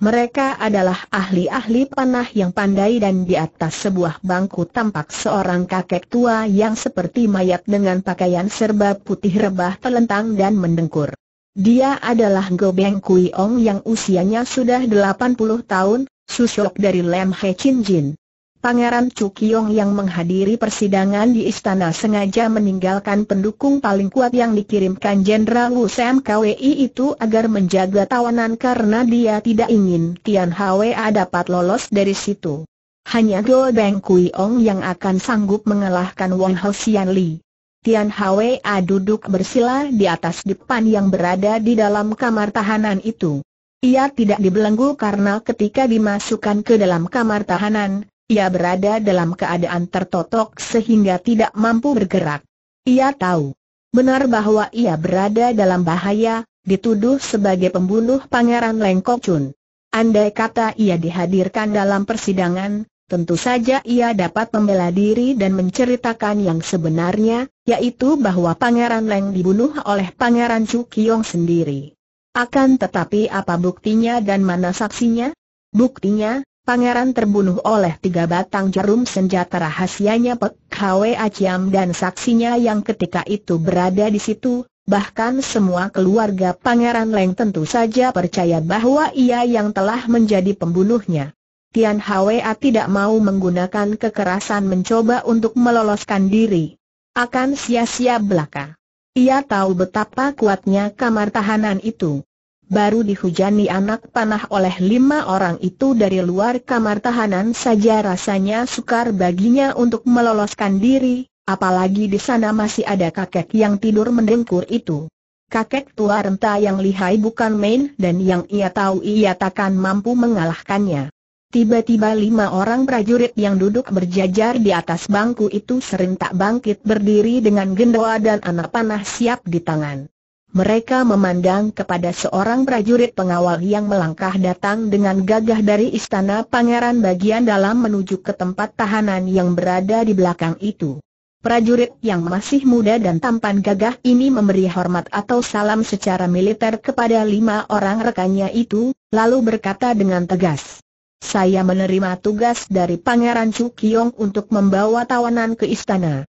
Speaker 1: Mereka adalah ahli-ahli panah yang pandai dan di atas sebuah bangku tampak seorang kakek tua yang seperti mayat dengan pakaian serba putih rebah telentang dan mendengkur. Dia adalah Gobeng Kui Ong yang usianya sudah 80 tahun, susuk dari Lem He Chin Jin. Pangeran Cukyong yang menghadiri persidangan di istana sengaja meninggalkan pendukung paling kuat yang dikirimkan Jenderal Wu Sam Kwei itu agar menjaga tawanan karena dia tidak ingin Tian Hwa dapat lolos dari situ. Hanya Go Beng Kuiong yang akan sanggup mengalahkan Wang Hsian Li. Tian Hwa duduk bersila di atas depan yang berada di dalam kamar tahanan itu. Ia tidak dibelenggu karena ketika dimasukkan ke dalam kamar tahanan, ia berada dalam keadaan tertotok sehingga tidak mampu bergerak. Ia tahu benar bahwa ia berada dalam bahaya, dituduh sebagai pembunuh Pangeran Lengkok Chun. Andai kata ia dihadirkan dalam persidangan, tentu saja ia dapat membela diri dan menceritakan yang sebenarnya, yaitu bahwa Pangeran Leng dibunuh oleh Pangeran Chu Kiong sendiri. Akan tetapi apa buktinya dan mana saksinya? Buktinya, Pangeran terbunuh oleh tiga batang jarum senjata rahasianya Pek Hwe Aciam dan saksinya yang ketika itu berada di situ, bahkan semua keluarga Pangeran Leng tentu saja percaya bahwa ia yang telah menjadi pembunuhnya. Tian A tidak mau menggunakan kekerasan mencoba untuk meloloskan diri. Akan sia-sia belaka. Ia tahu betapa kuatnya kamar tahanan itu baru dihujani anak panah oleh lima orang itu dari luar kamar tahanan saja rasanya sukar baginya untuk meloloskan diri, apalagi di sana masih ada kakek yang tidur mendengkur itu. Kakek tua renta yang lihai bukan main dan yang ia tahu ia takkan mampu mengalahkannya. Tiba-tiba lima orang prajurit yang duduk berjajar di atas bangku itu serentak bangkit berdiri dengan gendoa dan anak panah siap di tangan mereka memandang kepada seorang prajurit pengawal yang melangkah datang dengan gagah dari istana pangeran bagian dalam menuju ke tempat tahanan yang berada di belakang itu. Prajurit yang masih muda dan tampan gagah ini memberi hormat atau salam secara militer kepada lima orang rekannya itu, lalu berkata dengan tegas. Saya menerima tugas dari Pangeran Chu Kiong untuk membawa tawanan ke istana.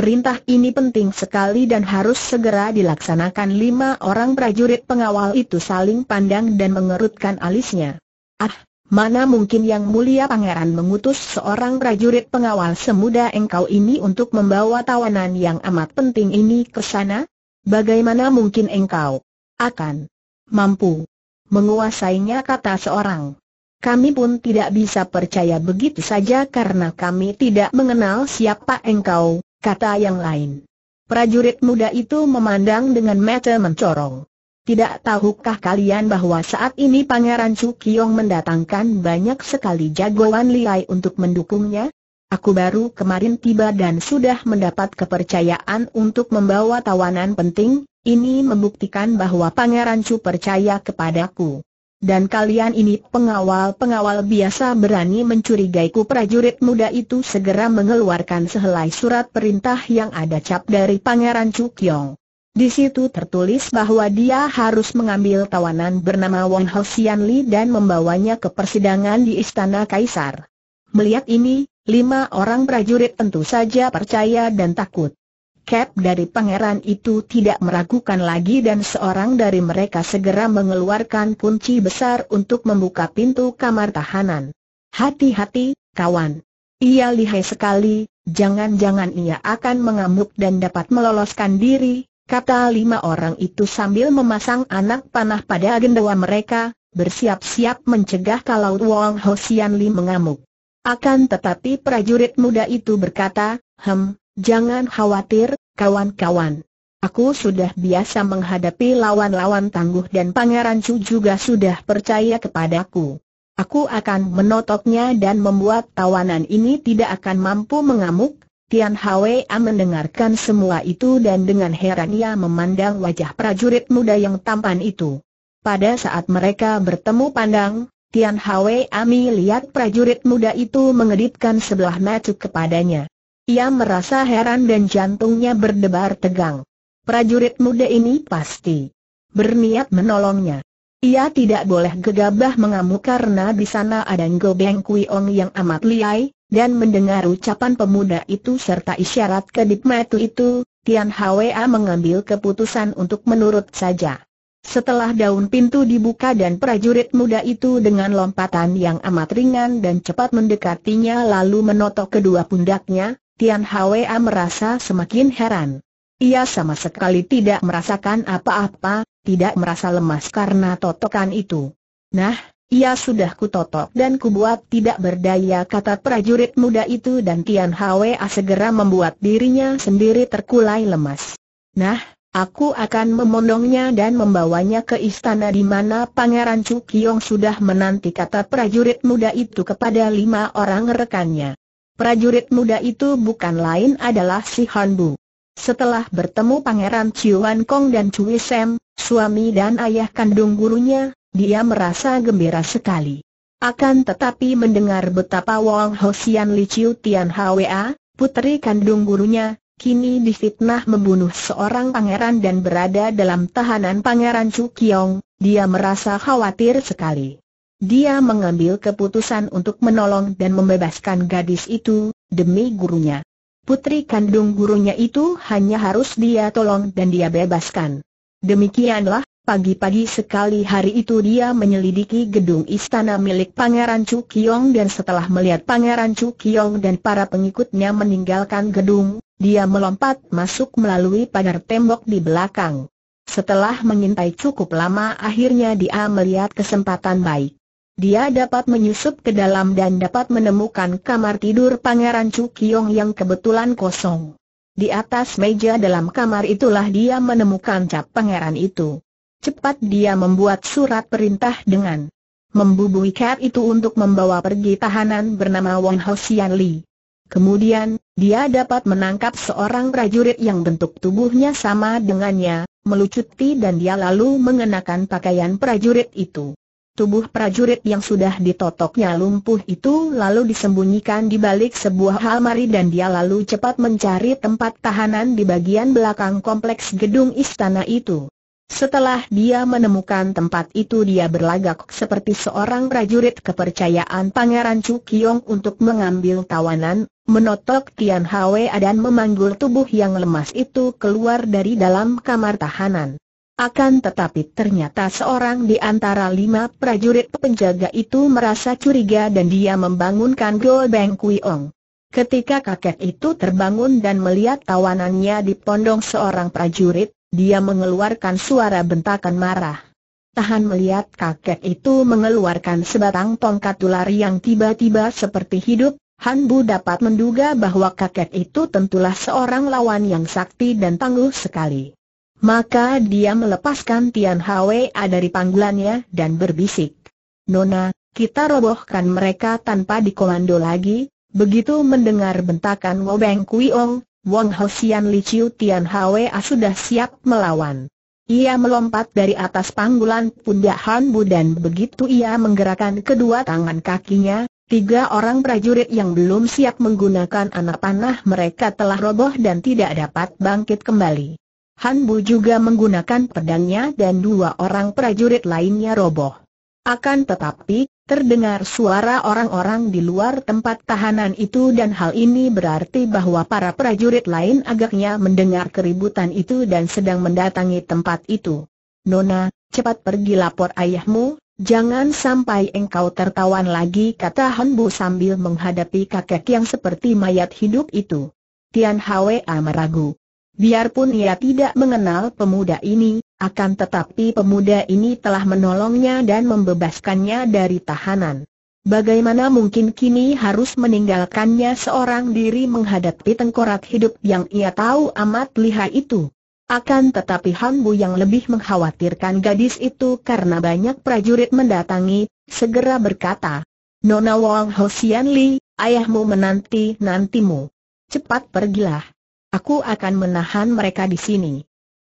Speaker 1: Perintah ini penting sekali dan harus segera dilaksanakan lima orang prajurit pengawal itu saling pandang dan mengerutkan alisnya. Ah, mana mungkin yang mulia pangeran mengutus seorang prajurit pengawal semuda engkau ini untuk membawa tawanan yang amat penting ini ke sana? Bagaimana mungkin engkau akan mampu menguasainya kata seorang. Kami pun tidak bisa percaya begitu saja karena kami tidak mengenal siapa engkau, kata yang lain. Prajurit muda itu memandang dengan mata mencorong. Tidak tahukah kalian bahwa saat ini Pangeran Cukyong mendatangkan banyak sekali jagoan liai untuk mendukungnya? Aku baru kemarin tiba dan sudah mendapat kepercayaan untuk membawa tawanan penting, ini membuktikan bahwa Pangeran Chu percaya kepadaku. Dan kalian ini pengawal-pengawal biasa berani mencurigaiku prajurit muda itu segera mengeluarkan sehelai surat perintah yang ada cap dari Pangeran Cukyong. Di situ tertulis bahwa dia harus mengambil tawanan bernama Wong Sian Li dan membawanya ke persidangan di Istana Kaisar. Melihat ini, lima orang prajurit tentu saja percaya dan takut. Cap dari pangeran itu tidak meragukan lagi dan seorang dari mereka segera mengeluarkan kunci besar untuk membuka pintu kamar tahanan. Hati-hati, kawan. Ia lihai sekali, jangan-jangan ia akan mengamuk dan dapat meloloskan diri, kata lima orang itu sambil memasang anak panah pada gendawa mereka, bersiap-siap mencegah kalau Wong Sian Li mengamuk. Akan tetapi prajurit muda itu berkata, Hem, Jangan khawatir, kawan-kawan. Aku sudah biasa menghadapi lawan-lawan tangguh dan Pangeran Chu juga sudah percaya kepadaku. Aku akan menotoknya dan membuat tawanan ini tidak akan mampu mengamuk. Tian Hwa mendengarkan semua itu dan dengan heran ia memandang wajah prajurit muda yang tampan itu. Pada saat mereka bertemu pandang, Tian Hwa melihat prajurit muda itu mengedipkan sebelah mata kepadanya. Ia merasa heran dan jantungnya berdebar tegang. Prajurit muda ini pasti berniat menolongnya. Ia tidak boleh gegabah mengamuk karena di sana ada Ngobeng Kuiong yang amat liai, dan mendengar ucapan pemuda itu serta isyarat kedip metu itu, Tian Hwa mengambil keputusan untuk menurut saja. Setelah daun pintu dibuka dan prajurit muda itu dengan lompatan yang amat ringan dan cepat mendekatinya lalu menotok kedua pundaknya, Tian Hwa merasa semakin heran. Ia sama sekali tidak merasakan apa-apa, tidak merasa lemas karena totokan itu. Nah, ia sudah kutotok dan kubuat tidak berdaya kata prajurit muda itu dan Tian Hwa segera membuat dirinya sendiri terkulai lemas. Nah, Aku akan memondongnya dan membawanya ke istana di mana Pangeran Chu Kiong sudah menanti kata prajurit muda itu kepada lima orang rekannya. Prajurit muda itu bukan lain adalah si Han Bu. Setelah bertemu Pangeran Ciuan Kong dan Cui Sam, suami dan ayah kandung gurunya, dia merasa gembira sekali. Akan tetapi mendengar betapa Wang Hosian Li Chiu Tian Hwa, putri kandung gurunya, kini difitnah membunuh seorang pangeran dan berada dalam tahanan pangeran Chu Kiong, dia merasa khawatir sekali. Dia mengambil keputusan untuk menolong dan membebaskan gadis itu, demi gurunya. Putri kandung gurunya itu hanya harus dia tolong dan dia bebaskan. Demikianlah, pagi-pagi sekali hari itu dia menyelidiki gedung istana milik Pangeran Chu Kiong dan setelah melihat Pangeran Chu Kiong dan para pengikutnya meninggalkan gedung, dia melompat masuk melalui pagar tembok di belakang. Setelah mengintai cukup lama akhirnya dia melihat kesempatan baik dia dapat menyusup ke dalam dan dapat menemukan kamar tidur Pangeran Cukyong yang kebetulan kosong. Di atas meja dalam kamar itulah dia menemukan cap pangeran itu. Cepat dia membuat surat perintah dengan membubui cap itu untuk membawa pergi tahanan bernama Wang Sian Li. Kemudian, dia dapat menangkap seorang prajurit yang bentuk tubuhnya sama dengannya, melucuti dan dia lalu mengenakan pakaian prajurit itu. Tubuh prajurit yang sudah ditotoknya lumpuh itu lalu disembunyikan di balik sebuah almari dan dia lalu cepat mencari tempat tahanan di bagian belakang kompleks gedung istana itu. Setelah dia menemukan tempat itu dia berlagak seperti seorang prajurit kepercayaan Pangeran Chu Kiong untuk mengambil tawanan, menotok Tian Hwa dan memanggul tubuh yang lemas itu keluar dari dalam kamar tahanan. Akan tetapi ternyata seorang di antara lima prajurit penjaga itu merasa curiga dan dia membangunkan Go Beng Kuiong. Ketika kakek itu terbangun dan melihat tawanannya di pondong seorang prajurit, dia mengeluarkan suara bentakan marah. Tahan melihat kakek itu mengeluarkan sebatang tongkat ular yang tiba-tiba seperti hidup, Han Bu dapat menduga bahwa kakek itu tentulah seorang lawan yang sakti dan tangguh sekali. Maka dia melepaskan Tian Hwa dari panggulannya dan berbisik. Nona, kita robohkan mereka tanpa dikomando lagi, begitu mendengar bentakan Wobeng Kuiong, Wong Hosian Chiu Tian Hwa sudah siap melawan. Ia melompat dari atas panggulan pundak Han Bu dan begitu ia menggerakkan kedua tangan kakinya, tiga orang prajurit yang belum siap menggunakan anak panah mereka telah roboh dan tidak dapat bangkit kembali. Han Bu juga menggunakan pedangnya dan dua orang prajurit lainnya roboh. Akan tetapi, terdengar suara orang-orang di luar tempat tahanan itu dan hal ini berarti bahwa para prajurit lain agaknya mendengar keributan itu dan sedang mendatangi tempat itu. Nona, cepat pergi lapor ayahmu, Jangan sampai engkau tertawan lagi kata Han Bu sambil menghadapi kakek yang seperti mayat hidup itu. Tian Hwa meragu. Biarpun ia tidak mengenal pemuda ini, akan tetapi pemuda ini telah menolongnya dan membebaskannya dari tahanan. Bagaimana mungkin kini harus meninggalkannya seorang diri menghadapi tengkorak hidup yang ia tahu amat lihai itu? Akan tetapi Han Bu yang lebih mengkhawatirkan gadis itu karena banyak prajurit mendatangi, segera berkata, Nona Wang Sian Li, ayahmu menanti-nantimu. Cepat pergilah. Aku akan menahan mereka di sini.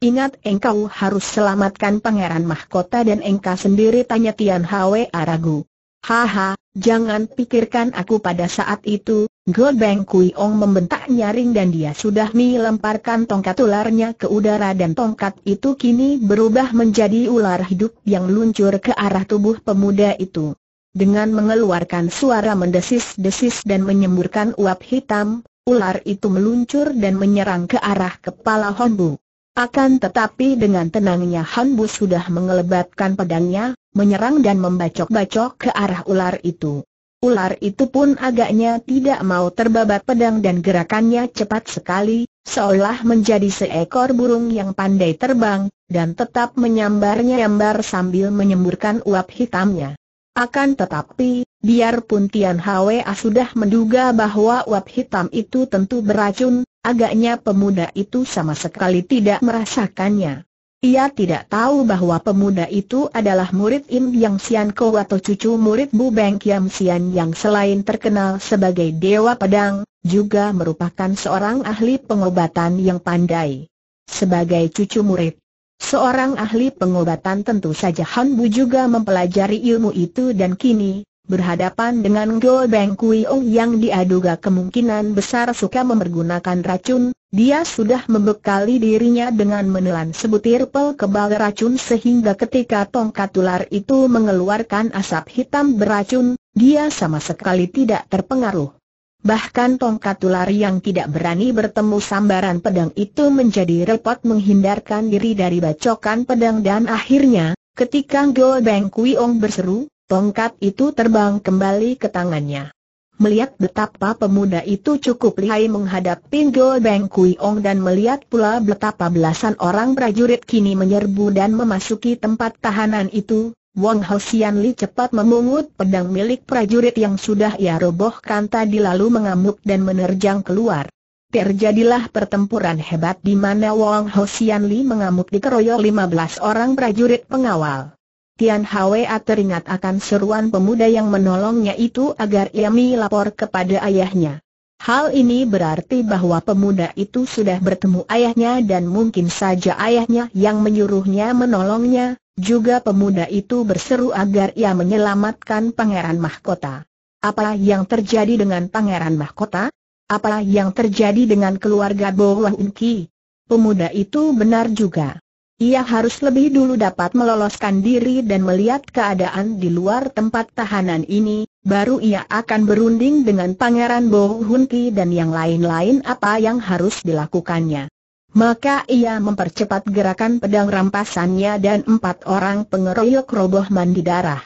Speaker 1: Ingat engkau harus selamatkan pangeran mahkota dan engkau sendiri tanya Tian Hwe Aragu. Haha, jangan pikirkan aku pada saat itu, Go Beng Kui Ong membentak nyaring dan dia sudah melemparkan tongkat ularnya ke udara dan tongkat itu kini berubah menjadi ular hidup yang luncur ke arah tubuh pemuda itu. Dengan mengeluarkan suara mendesis-desis dan menyemburkan uap hitam, Ular itu meluncur dan menyerang ke arah kepala Honbu. Akan tetapi dengan tenangnya Honbu sudah mengelebatkan pedangnya, menyerang dan membacok-bacok ke arah ular itu. Ular itu pun agaknya tidak mau terbabat pedang dan gerakannya cepat sekali, seolah menjadi seekor burung yang pandai terbang, dan tetap menyambar-nyambar sambil menyemburkan uap hitamnya. Akan tetapi, biarpun Tian Hwa sudah menduga bahwa uap hitam itu tentu beracun, agaknya pemuda itu sama sekali tidak merasakannya. Ia tidak tahu bahwa pemuda itu adalah murid Im Yang Sian Ko atau cucu murid Bu Beng Kiam Sian yang selain terkenal sebagai Dewa Pedang, juga merupakan seorang ahli pengobatan yang pandai. Sebagai cucu murid, Seorang ahli pengobatan tentu saja Han Bu juga mempelajari ilmu itu dan kini, berhadapan dengan Go Beng Kui Ong yang diaduga kemungkinan besar suka mempergunakan racun, dia sudah membekali dirinya dengan menelan sebutir pel kebal racun sehingga ketika tongkat tular itu mengeluarkan asap hitam beracun, dia sama sekali tidak terpengaruh. Bahkan tongkat ular yang tidak berani bertemu sambaran pedang itu menjadi repot menghindarkan diri dari bacokan pedang dan akhirnya, ketika Go Beng Kui Ong berseru, tongkat itu terbang kembali ke tangannya. Melihat betapa pemuda itu cukup lihai menghadapi Go Beng Kui Ong dan melihat pula betapa belasan orang prajurit kini menyerbu dan memasuki tempat tahanan itu, Wang Hosian Li cepat memungut pedang milik prajurit yang sudah ia robohkan tadi lalu mengamuk dan menerjang keluar. Terjadilah pertempuran hebat di mana Wang Hosian Li mengamuk dikeroyok 15 orang prajurit pengawal. Tian Hwa teringat akan seruan pemuda yang menolongnya itu agar ia melapor kepada ayahnya. Hal ini berarti bahwa pemuda itu sudah bertemu ayahnya dan mungkin saja ayahnya yang menyuruhnya menolongnya, juga pemuda itu berseru agar ia menyelamatkan Pangeran Mahkota. Apa yang terjadi dengan Pangeran Mahkota? Apa yang terjadi dengan keluarga Bowa Unki? Pemuda itu benar juga. Ia harus lebih dulu dapat meloloskan diri dan melihat keadaan di luar tempat tahanan ini, baru ia akan berunding dengan Pangeran Bo Hunki dan yang lain-lain apa yang harus dilakukannya. Maka ia mempercepat gerakan pedang rampasannya dan empat orang pengeroyok roboh mandi darah.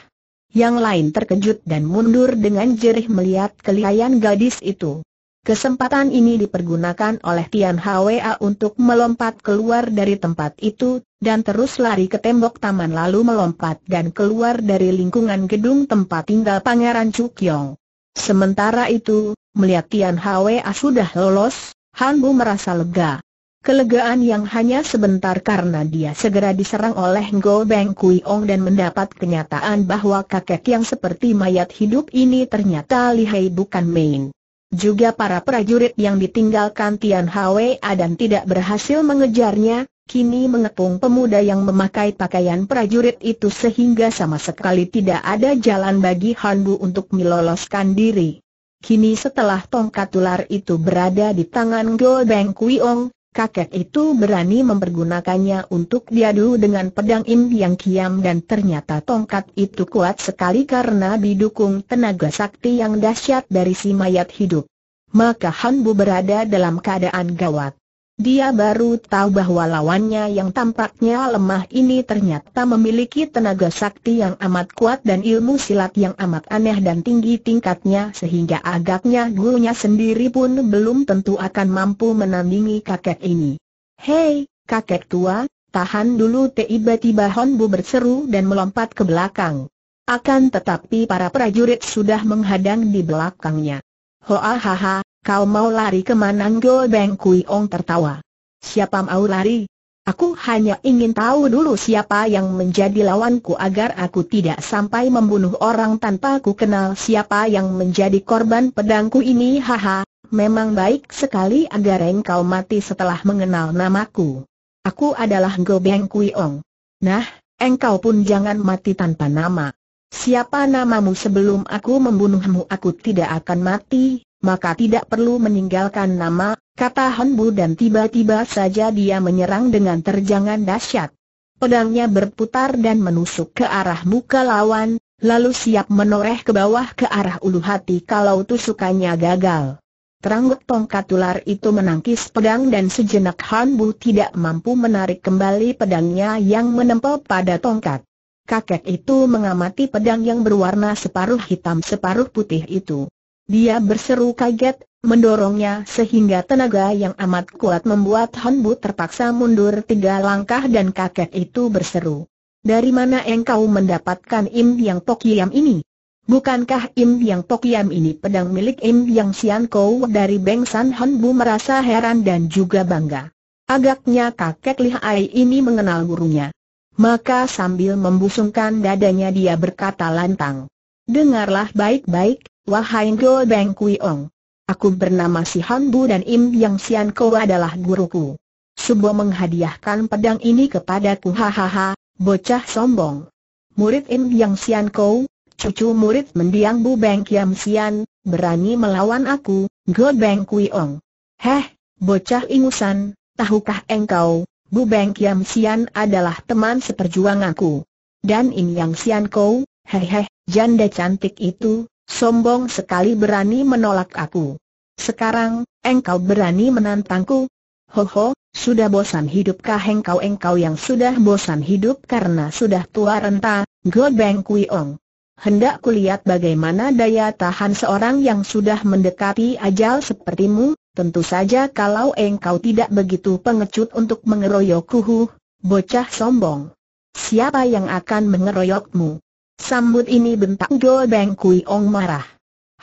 Speaker 1: Yang lain terkejut dan mundur dengan jerih melihat kelihayan gadis itu. Kesempatan ini dipergunakan oleh Tian Hwa untuk melompat keluar dari tempat itu, dan terus lari ke tembok taman lalu melompat dan keluar dari lingkungan gedung tempat tinggal Pangeran Chu Cukyong. Sementara itu, melihat Tian Hwa sudah lolos, Han Bu merasa lega. Kelegaan yang hanya sebentar karena dia segera diserang oleh Ngo Beng Kui Ong dan mendapat kenyataan bahwa kakek yang seperti mayat hidup ini ternyata lihai bukan main. Juga para prajurit yang ditinggalkan Tian Hwe dan tidak berhasil mengejarnya, kini mengepung pemuda yang memakai pakaian prajurit itu sehingga sama sekali tidak ada jalan bagi Han Bu untuk meloloskan diri. Kini setelah tongkat ular itu berada di tangan Go Beng Kui Ong, kakek itu berani mempergunakannya untuk diadu dengan pedang Im Yang Kiam dan ternyata tongkat itu kuat sekali karena didukung tenaga sakti yang dahsyat dari si mayat hidup. Maka Hanbu berada dalam keadaan gawat. Dia baru tahu bahwa lawannya yang tampaknya lemah ini ternyata memiliki tenaga sakti yang amat kuat dan ilmu silat yang amat aneh dan tinggi tingkatnya sehingga agaknya gurunya sendiri pun belum tentu akan mampu menandingi kakek ini. Hei, kakek tua, tahan dulu tiba-tiba Honbu berseru dan melompat ke belakang. Akan tetapi para prajurit sudah menghadang di belakangnya. Hoahaha, Kau mau lari kemana Go Beng Kui Ong tertawa. Siapa mau lari? Aku hanya ingin tahu dulu siapa yang menjadi lawanku agar aku tidak sampai membunuh orang tanpa ku kenal siapa yang menjadi korban pedangku ini haha, memang baik sekali agar engkau mati setelah mengenal namaku. Aku adalah Go Beng Kui Ong. Nah, engkau pun jangan mati tanpa nama. Siapa namamu sebelum aku membunuhmu aku tidak akan mati, maka tidak perlu meninggalkan nama, kata Hanbu dan tiba-tiba saja dia menyerang dengan terjangan dahsyat. Pedangnya berputar dan menusuk ke arah muka lawan, lalu siap menoreh ke bawah ke arah ulu hati kalau tusukannya gagal. Teranggut tongkat ular itu menangkis pedang dan sejenak Hanbu tidak mampu menarik kembali pedangnya yang menempel pada tongkat. Kakek itu mengamati pedang yang berwarna separuh hitam separuh putih itu. Dia berseru kaget, mendorongnya sehingga tenaga yang amat kuat membuat Hanbu terpaksa mundur tiga langkah dan kakek itu berseru. Dari mana engkau mendapatkan Im Yang Tokiam ini? Bukankah Im Yang Tokiam ini pedang milik Im Yang Sian Kou dari Beng San Han Bu merasa heran dan juga bangga. Agaknya kakek lihai ini mengenal gurunya. Maka sambil membusungkan dadanya dia berkata lantang. Dengarlah baik-baik, Wahai Go Beng Ong, Aku bernama Si Han Bu dan Im Yang Sian Ko adalah guruku. Subo menghadiahkan pedang ini kepadaku hahaha, bocah sombong. Murid Im Yang Sian Ko, cucu murid mendiang Bu Beng Kiam Sian, berani melawan aku, Go Beng Ong. Heh, bocah ingusan, tahukah engkau, Bu Beng Kiam Sian adalah teman seperjuanganku. Dan Im Yang Sian Ko, heh janda cantik itu, Sombong sekali berani menolak aku. Sekarang, engkau berani menantangku? Ho ho, sudah bosan hidupkah engkau-engkau yang sudah bosan hidup karena sudah tua renta, God Bang Kuiong. Hendak kulihat bagaimana daya tahan seorang yang sudah mendekati ajal sepertimu, tentu saja kalau engkau tidak begitu pengecut untuk mengeroyokku, bocah sombong. Siapa yang akan mengeroyokmu? Sambut ini bentak Go Beng Kui Ong marah.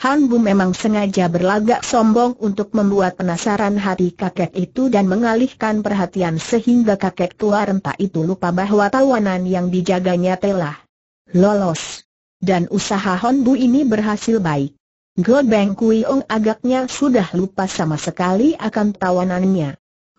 Speaker 1: Han Bu memang sengaja berlagak sombong untuk membuat penasaran hati kakek itu dan mengalihkan perhatian sehingga kakek tua renta itu lupa bahwa tawanan yang dijaganya telah lolos. Dan usaha Han Bu ini berhasil baik. Go Beng Kui Ong agaknya sudah lupa sama sekali akan tawanannya.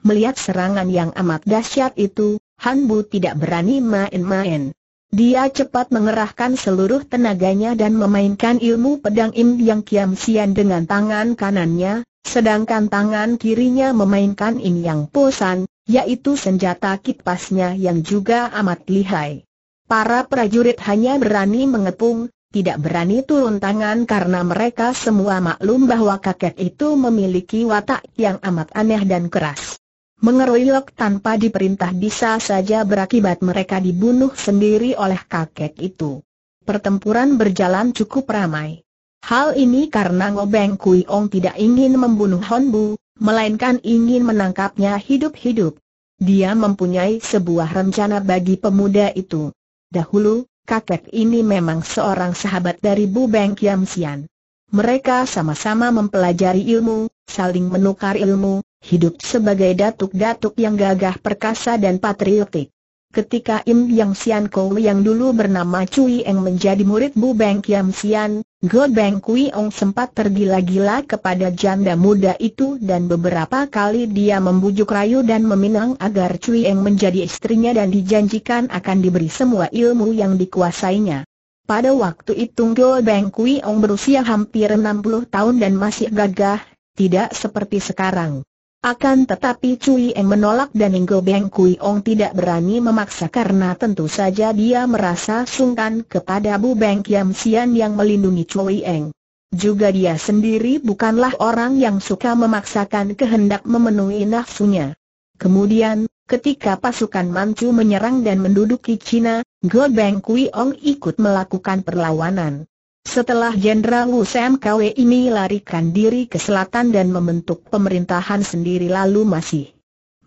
Speaker 1: Melihat serangan yang amat dahsyat itu, Han Bu tidak berani main-main. Dia cepat mengerahkan seluruh tenaganya dan memainkan ilmu pedang Im Yang Kiam Sian dengan tangan kanannya, sedangkan tangan kirinya memainkan Im Yang Posan, yaitu senjata kipasnya yang juga amat lihai. Para prajurit hanya berani mengepung, tidak berani turun tangan karena mereka semua maklum bahwa kakek itu memiliki watak yang amat aneh dan keras. Mengeroyok tanpa diperintah bisa saja berakibat mereka dibunuh sendiri oleh kakek itu. Pertempuran berjalan cukup ramai. Hal ini karena Ngobeng Kui Ong tidak ingin membunuh Honbu, melainkan ingin menangkapnya hidup-hidup. Dia mempunyai sebuah rencana bagi pemuda itu. Dahulu, kakek ini memang seorang sahabat dari Bu Beng Kiam Sian. Mereka sama-sama mempelajari ilmu, saling menukar ilmu, hidup sebagai datuk-datuk yang gagah perkasa dan patriotik. Ketika Im Yang Sian Kou yang dulu bernama Cui Eng menjadi murid Bu Beng Kiam Sian, God Beng Kui Ong sempat tergila-gila kepada janda muda itu dan beberapa kali dia membujuk rayu dan meminang agar Cui Eng menjadi istrinya dan dijanjikan akan diberi semua ilmu yang dikuasainya. Pada waktu itu God Beng Kui Ong berusia hampir 60 tahun dan masih gagah, tidak seperti sekarang. Akan tetapi Cui Eng menolak dan Inggo Beng Kui Ong tidak berani memaksa karena tentu saja dia merasa sungkan kepada Bu Beng Kiam Sian yang melindungi Cui Eng. Juga dia sendiri bukanlah orang yang suka memaksakan kehendak memenuhi nafsunya. Kemudian, ketika pasukan Manchu menyerang dan menduduki Cina, Go Beng Kui Ong ikut melakukan perlawanan. Setelah Jenderal Wu Sam Kwe ini larikan diri ke selatan dan membentuk pemerintahan sendiri lalu masih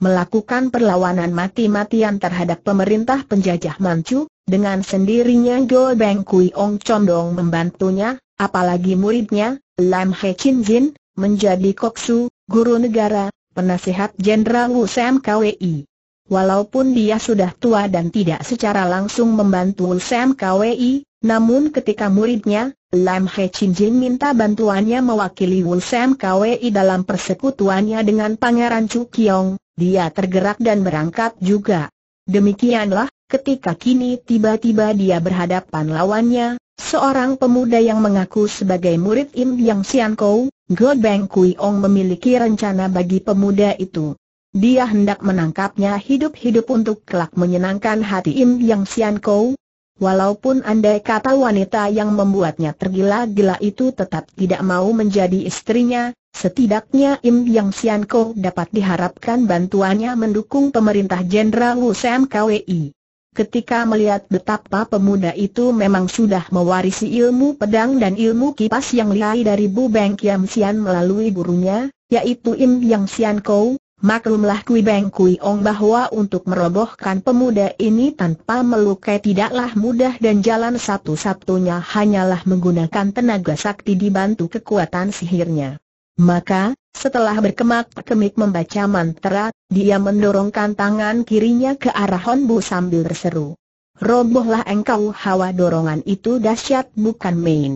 Speaker 1: melakukan perlawanan mati-matian terhadap pemerintah penjajah Manchu, dengan sendirinya Go Beng Kui Ong Condong membantunya, apalagi muridnya, Lam He Chin Jin, menjadi koksu, guru negara, penasehat Jenderal Wu Sam KWI. Walaupun dia sudah tua dan tidak secara langsung membantu Wu Sam KWI, namun ketika muridnya, Lam He Chin Jin minta bantuannya mewakili Wu Sam Kwei dalam persekutuannya dengan Pangeran Chu Kiong, dia tergerak dan berangkat juga. Demikianlah, ketika kini tiba-tiba dia berhadapan lawannya, seorang pemuda yang mengaku sebagai murid Im Yang Sian Kou, God Bang Kui Ong memiliki rencana bagi pemuda itu. Dia hendak menangkapnya hidup-hidup untuk kelak menyenangkan hati Im Yang Sian Kou, Walaupun andai kata wanita yang membuatnya tergila-gila itu tetap tidak mau menjadi istrinya, setidaknya Im Yang Sian dapat diharapkan bantuannya mendukung pemerintah Jenderal Wu Sam KWI. Ketika melihat betapa pemuda itu memang sudah mewarisi ilmu pedang dan ilmu kipas yang lihai dari Bu Beng Kiam Sian melalui gurunya, yaitu Im Yang Sian Maklumlah Kui Beng Kui Ong bahwa untuk merobohkan pemuda ini tanpa melukai tidaklah mudah dan jalan satu-satunya hanyalah menggunakan tenaga sakti dibantu kekuatan sihirnya. Maka, setelah berkemak-kemik membaca mantra, dia mendorongkan tangan kirinya ke arah Honbu sambil berseru. Robohlah engkau hawa dorongan itu dahsyat bukan main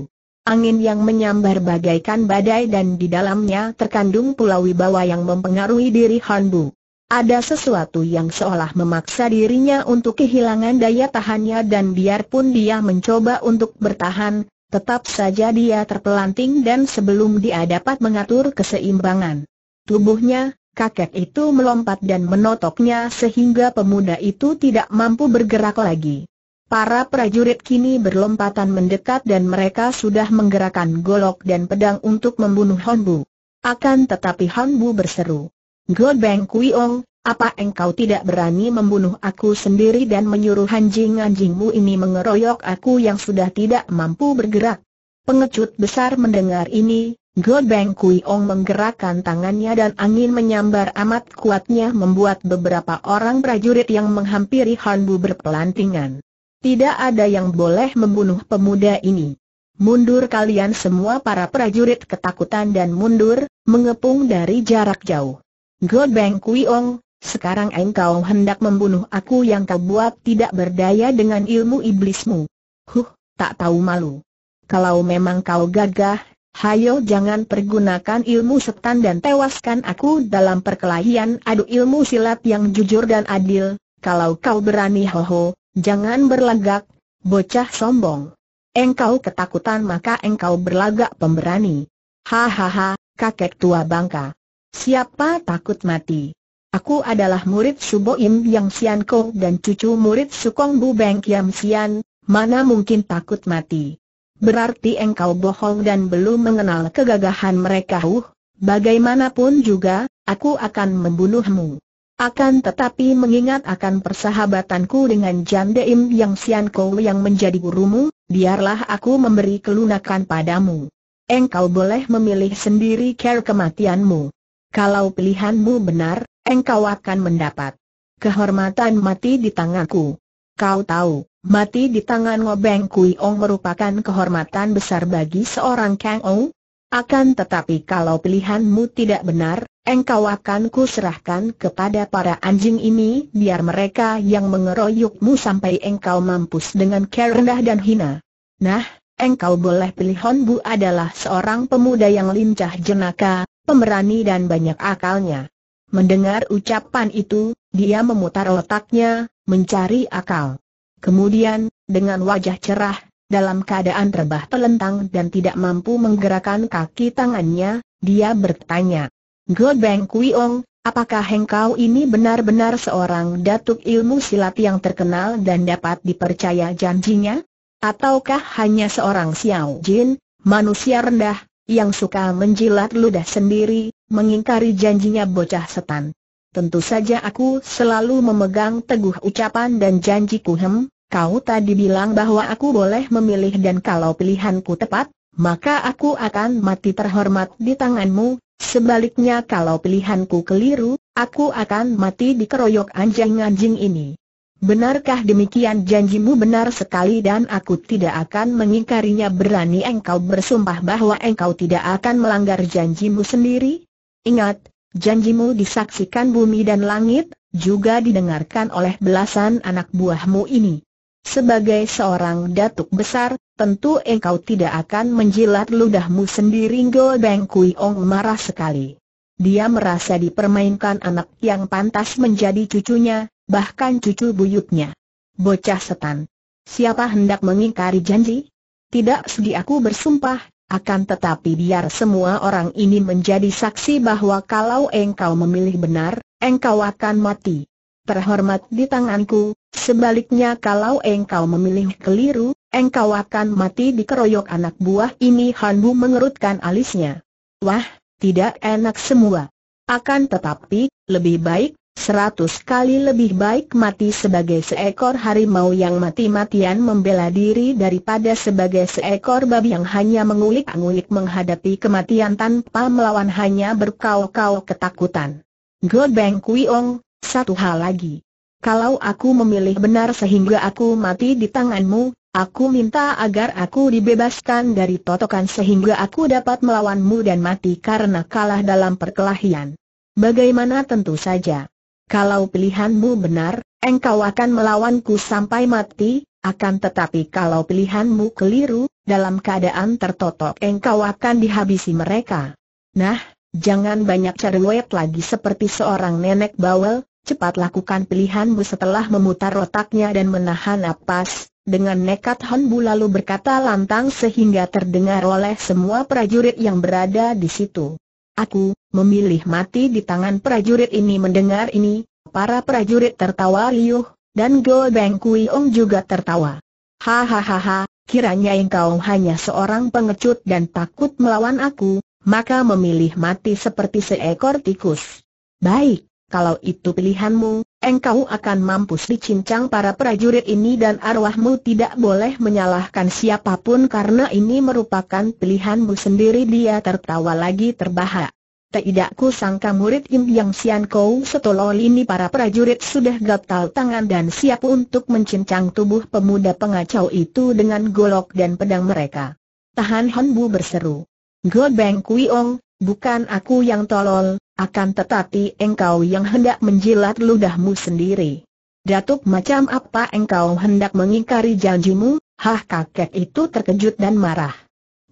Speaker 1: angin yang menyambar bagaikan badai dan di dalamnya terkandung pula wibawa yang mempengaruhi diri Han Bu. Ada sesuatu yang seolah memaksa dirinya untuk kehilangan daya tahannya dan biarpun dia mencoba untuk bertahan, tetap saja dia terpelanting dan sebelum dia dapat mengatur keseimbangan tubuhnya, kakek itu melompat dan menotoknya sehingga pemuda itu tidak mampu bergerak lagi. Para prajurit kini berlompatan mendekat dan mereka sudah menggerakkan golok dan pedang untuk membunuh Honbu. Akan tetapi Honbu berseru. God Bang Ong, apa engkau tidak berani membunuh aku sendiri dan menyuruh anjing-anjingmu ini mengeroyok aku yang sudah tidak mampu bergerak? Pengecut besar mendengar ini, God Bang Ong menggerakkan tangannya dan angin menyambar amat kuatnya membuat beberapa orang prajurit yang menghampiri Hanbu berpelantingan. Tidak ada yang boleh membunuh pemuda ini. Mundur kalian semua para prajurit ketakutan dan mundur, mengepung dari jarak jauh. God Bang Kuiong, sekarang engkau hendak membunuh aku yang kau buat tidak berdaya dengan ilmu iblismu. Huh, tak tahu malu. Kalau memang kau gagah, hayo jangan pergunakan ilmu setan dan tewaskan aku dalam perkelahian adu ilmu silat yang jujur dan adil. Kalau kau berani hoho, Jangan berlagak, bocah sombong. Engkau ketakutan maka engkau berlagak pemberani. Hahaha, kakek tua bangka. Siapa takut mati? Aku adalah murid Suboim yang Sian Ko dan cucu murid Sukong Bu Beng Kiam Sian, mana mungkin takut mati. Berarti engkau bohong dan belum mengenal kegagahan mereka huh, bagaimanapun juga, aku akan membunuhmu. Akan tetapi mengingat akan persahabatanku dengan Jan Deim yang Sian Kou yang menjadi gurumu, biarlah aku memberi kelunakan padamu. Engkau boleh memilih sendiri care kematianmu. Kalau pilihanmu benar, engkau akan mendapat kehormatan mati di tanganku. Kau tahu, mati di tangan Ngobeng Kui Ong merupakan kehormatan besar bagi seorang Kang Ou. Akan tetapi kalau pilihanmu tidak benar, engkau akan kuserahkan kepada para anjing ini biar mereka yang mengeroyokmu sampai engkau mampus dengan kerendah dan hina. Nah, engkau boleh pilih Honbu adalah seorang pemuda yang lincah jenaka, pemberani dan banyak akalnya. Mendengar ucapan itu, dia memutar otaknya, mencari akal. Kemudian, dengan wajah cerah, dalam keadaan rebah telentang dan tidak mampu menggerakkan kaki tangannya, dia bertanya, God Kui Kuiong, apakah hengkau ini benar-benar seorang datuk ilmu silat yang terkenal dan dapat dipercaya janjinya? Ataukah hanya seorang Xiao Jin, manusia rendah, yang suka menjilat ludah sendiri, mengingkari janjinya bocah setan? Tentu saja aku selalu memegang teguh ucapan dan janjiku hem, kau tadi bilang bahwa aku boleh memilih dan kalau pilihanku tepat, maka aku akan mati terhormat di tanganmu, sebaliknya kalau pilihanku keliru, aku akan mati di keroyok anjing-anjing ini. Benarkah demikian janjimu benar sekali dan aku tidak akan mengingkarinya berani engkau bersumpah bahwa engkau tidak akan melanggar janjimu sendiri? Ingat, janjimu disaksikan bumi dan langit, juga didengarkan oleh belasan anak buahmu ini. Sebagai seorang datuk besar, tentu engkau tidak akan menjilat ludahmu sendiri Go Beng Kui Ong marah sekali. Dia merasa dipermainkan anak yang pantas menjadi cucunya, bahkan cucu buyutnya. Bocah setan. Siapa hendak mengingkari janji? Tidak sudi aku bersumpah, akan tetapi biar semua orang ini menjadi saksi bahwa kalau engkau memilih benar, engkau akan mati. Terhormat di tanganku, Sebaliknya kalau engkau memilih keliru, engkau akan mati dikeroyok anak buah ini Hanbu mengerutkan alisnya. Wah, tidak enak semua. Akan tetapi, lebih baik, seratus kali lebih baik mati sebagai seekor harimau yang mati-matian membela diri daripada sebagai seekor babi yang hanya mengulik-ngulik menghadapi kematian tanpa melawan hanya berkau-kau ketakutan. God Bang Kuiong, satu hal lagi. Kalau aku memilih benar sehingga aku mati di tanganmu, aku minta agar aku dibebaskan dari totokan sehingga aku dapat melawanmu dan mati karena kalah dalam perkelahian. Bagaimana tentu saja. Kalau pilihanmu benar, engkau akan melawanku sampai mati, akan tetapi kalau pilihanmu keliru, dalam keadaan tertotok engkau akan dihabisi mereka. Nah, jangan banyak cerewet lagi seperti seorang nenek bawel, cepat lakukan pilihanmu setelah memutar otaknya dan menahan napas, dengan nekat Hon Bu lalu berkata lantang sehingga terdengar oleh semua prajurit yang berada di situ. Aku, memilih mati di tangan prajurit ini mendengar ini, para prajurit tertawa riuh, dan Go Beng Kui Ong juga tertawa. Hahaha, kiranya engkau hanya seorang pengecut dan takut melawan aku, maka memilih mati seperti seekor tikus. Baik, kalau itu pilihanmu, engkau akan mampus dicincang para prajurit ini dan arwahmu tidak boleh menyalahkan siapapun karena ini merupakan pilihanmu sendiri dia tertawa lagi terbahak. Tidak ku sangka murid Im Yang Sian Kou setolol ini para prajurit sudah gatal tangan dan siap untuk mencincang tubuh pemuda pengacau itu dengan golok dan pedang mereka. Tahan Hon Bu berseru. God Beng Kui Ong, bukan aku yang tolol, akan tetapi engkau yang hendak menjilat ludahmu sendiri. Datuk macam apa engkau hendak mengingkari janjimu? Hah kakek itu terkejut dan marah.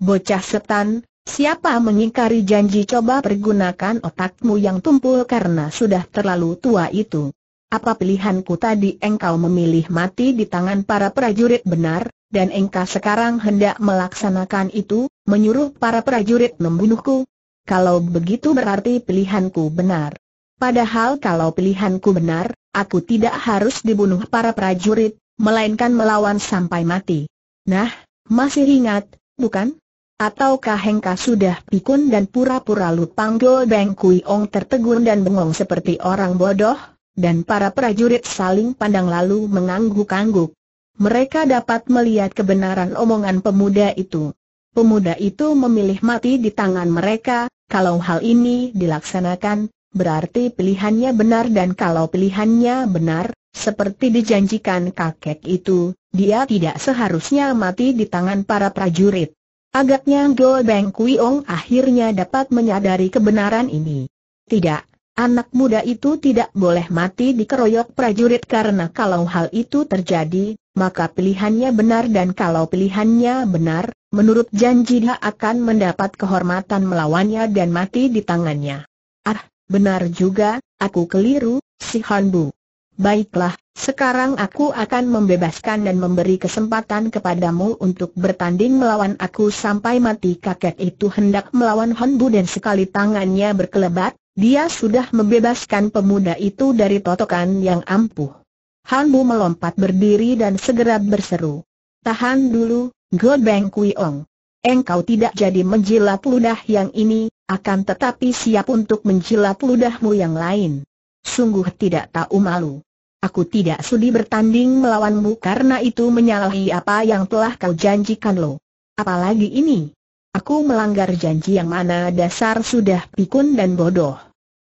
Speaker 1: Bocah setan, siapa mengingkari janji coba pergunakan otakmu yang tumpul karena sudah terlalu tua itu. Apa pilihanku tadi engkau memilih mati di tangan para prajurit benar, dan engkau sekarang hendak melaksanakan itu, menyuruh para prajurit membunuhku, kalau begitu berarti pilihanku benar. Padahal kalau pilihanku benar, aku tidak harus dibunuh para prajurit, melainkan melawan sampai mati. Nah, masih ingat, bukan? Ataukah Hengka sudah pikun dan pura-pura lupang panggul Beng Kui Ong tertegun dan bengong seperti orang bodoh? Dan para prajurit saling pandang lalu mengangguk-angguk. Mereka dapat melihat kebenaran omongan pemuda itu. Pemuda itu memilih mati di tangan mereka, kalau hal ini dilaksanakan, berarti pilihannya benar dan kalau pilihannya benar, seperti dijanjikan kakek itu, dia tidak seharusnya mati di tangan para prajurit. Agaknya Go Beng Kui Ong akhirnya dapat menyadari kebenaran ini. Tidak, Anak muda itu tidak boleh mati dikeroyok prajurit karena kalau hal itu terjadi, maka pilihannya benar dan kalau pilihannya benar, menurut janji dia akan mendapat kehormatan melawannya dan mati di tangannya. Ah, benar juga, aku keliru, si Hanbu. Baiklah, sekarang aku akan membebaskan dan memberi kesempatan kepadamu untuk bertanding melawan aku sampai mati kakek itu hendak melawan Hanbu dan sekali tangannya berkelebat, dia sudah membebaskan pemuda itu dari totokan yang ampuh. Han Bu melompat berdiri dan segera berseru. Tahan dulu, God Beng Kui Ong. Engkau tidak jadi menjilat ludah yang ini, akan tetapi siap untuk menjilat ludahmu yang lain. Sungguh tidak tahu malu. Aku tidak sudi bertanding melawanmu karena itu menyalahi apa yang telah kau janjikan lo. Apalagi ini. Aku melanggar janji yang mana dasar sudah pikun dan bodoh.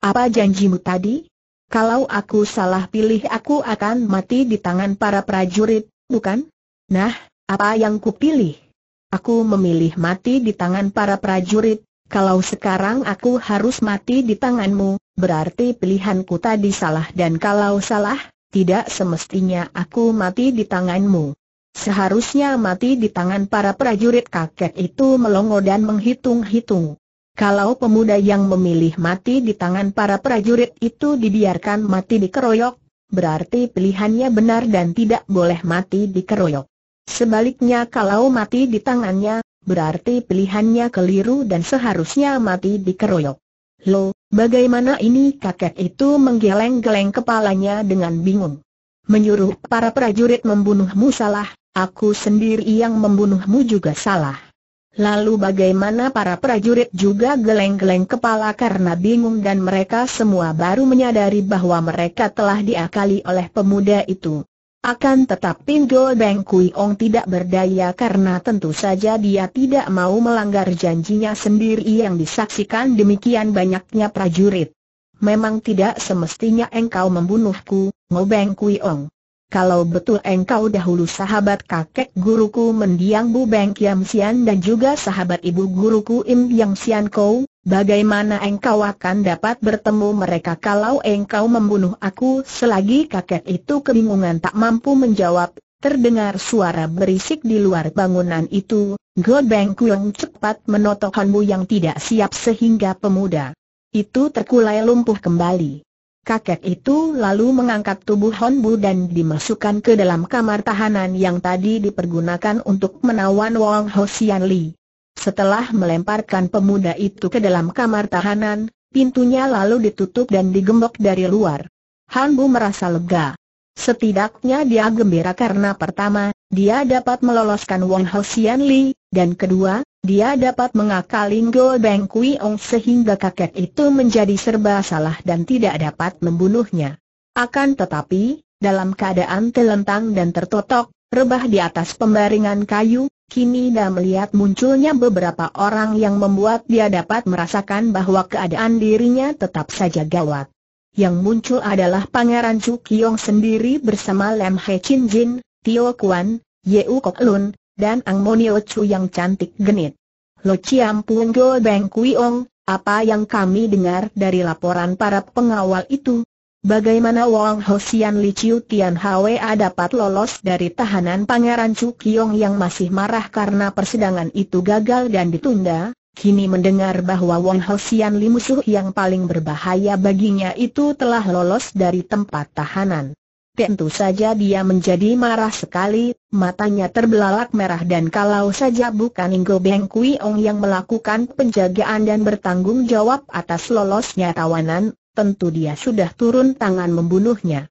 Speaker 1: Apa janjimu tadi? Kalau aku salah pilih aku akan mati di tangan para prajurit, bukan? Nah, apa yang kupilih? Aku memilih mati di tangan para prajurit, kalau sekarang aku harus mati di tanganmu, berarti pilihanku tadi salah dan kalau salah, tidak semestinya aku mati di tanganmu. Seharusnya mati di tangan para prajurit kakek itu melongo dan menghitung-hitung. Kalau pemuda yang memilih mati di tangan para prajurit itu dibiarkan mati dikeroyok, berarti pilihannya benar dan tidak boleh mati dikeroyok. Sebaliknya kalau mati di tangannya, berarti pilihannya keliru dan seharusnya mati dikeroyok. Lo, bagaimana ini kakek itu menggeleng-geleng kepalanya dengan bingung. Menyuruh para prajurit membunuhmu salah, aku sendiri yang membunuhmu juga salah. Lalu bagaimana para prajurit juga geleng-geleng kepala karena bingung dan mereka semua baru menyadari bahwa mereka telah diakali oleh pemuda itu. Akan tetap Go Beng Kui Ong tidak berdaya karena tentu saja dia tidak mau melanggar janjinya sendiri yang disaksikan demikian banyaknya prajurit. Memang tidak semestinya engkau membunuhku, Ngo Beng Kui Ong kalau betul engkau dahulu sahabat kakek guruku mendiang Bu Beng Kiam Sian dan juga sahabat ibu guruku Im Yang Sian Kou, bagaimana engkau akan dapat bertemu mereka kalau engkau membunuh aku selagi kakek itu kebingungan tak mampu menjawab Terdengar suara berisik di luar bangunan itu, God Beng Kuyong cepat menotohanmu yang tidak siap sehingga pemuda itu terkulai lumpuh kembali. Kakek itu lalu mengangkat tubuh Honbu dan dimasukkan ke dalam kamar tahanan yang tadi dipergunakan untuk menawan Wang Hosian Li. Setelah melemparkan pemuda itu ke dalam kamar tahanan, pintunya lalu ditutup dan digembok dari luar. Honbu merasa lega. Setidaknya dia gembira karena pertama, dia dapat meloloskan Wang Hosian Li, dan kedua, dia dapat mengakali gol Beng Kui Ong sehingga kakek itu menjadi serba salah dan tidak dapat membunuhnya. Akan tetapi, dalam keadaan telentang dan tertotok, rebah di atas pembaringan kayu, kini dia melihat munculnya beberapa orang yang membuat dia dapat merasakan bahwa keadaan dirinya tetap saja gawat. Yang muncul adalah Pangeran Chu Kiong sendiri bersama Lam He Chin Jin, Tio Kuan, Yeu Kok Lun, dan Ang Monio Chu yang cantik genit. Lo Chiam Pung Go Beng Kuiong, apa yang kami dengar dari laporan para pengawal itu? Bagaimana Wang Hosian Li Chiu Tian Hwa dapat lolos dari tahanan Pangeran Chu Kiong yang masih marah karena persidangan itu gagal dan ditunda? Kini mendengar bahwa Wang Hosian Li musuh yang paling berbahaya baginya itu telah lolos dari tempat tahanan. Tentu saja dia menjadi marah sekali, matanya terbelalak merah dan kalau saja bukan Inggo Beng Kui Ong yang melakukan penjagaan dan bertanggung jawab atas lolosnya tawanan, tentu dia sudah turun tangan membunuhnya.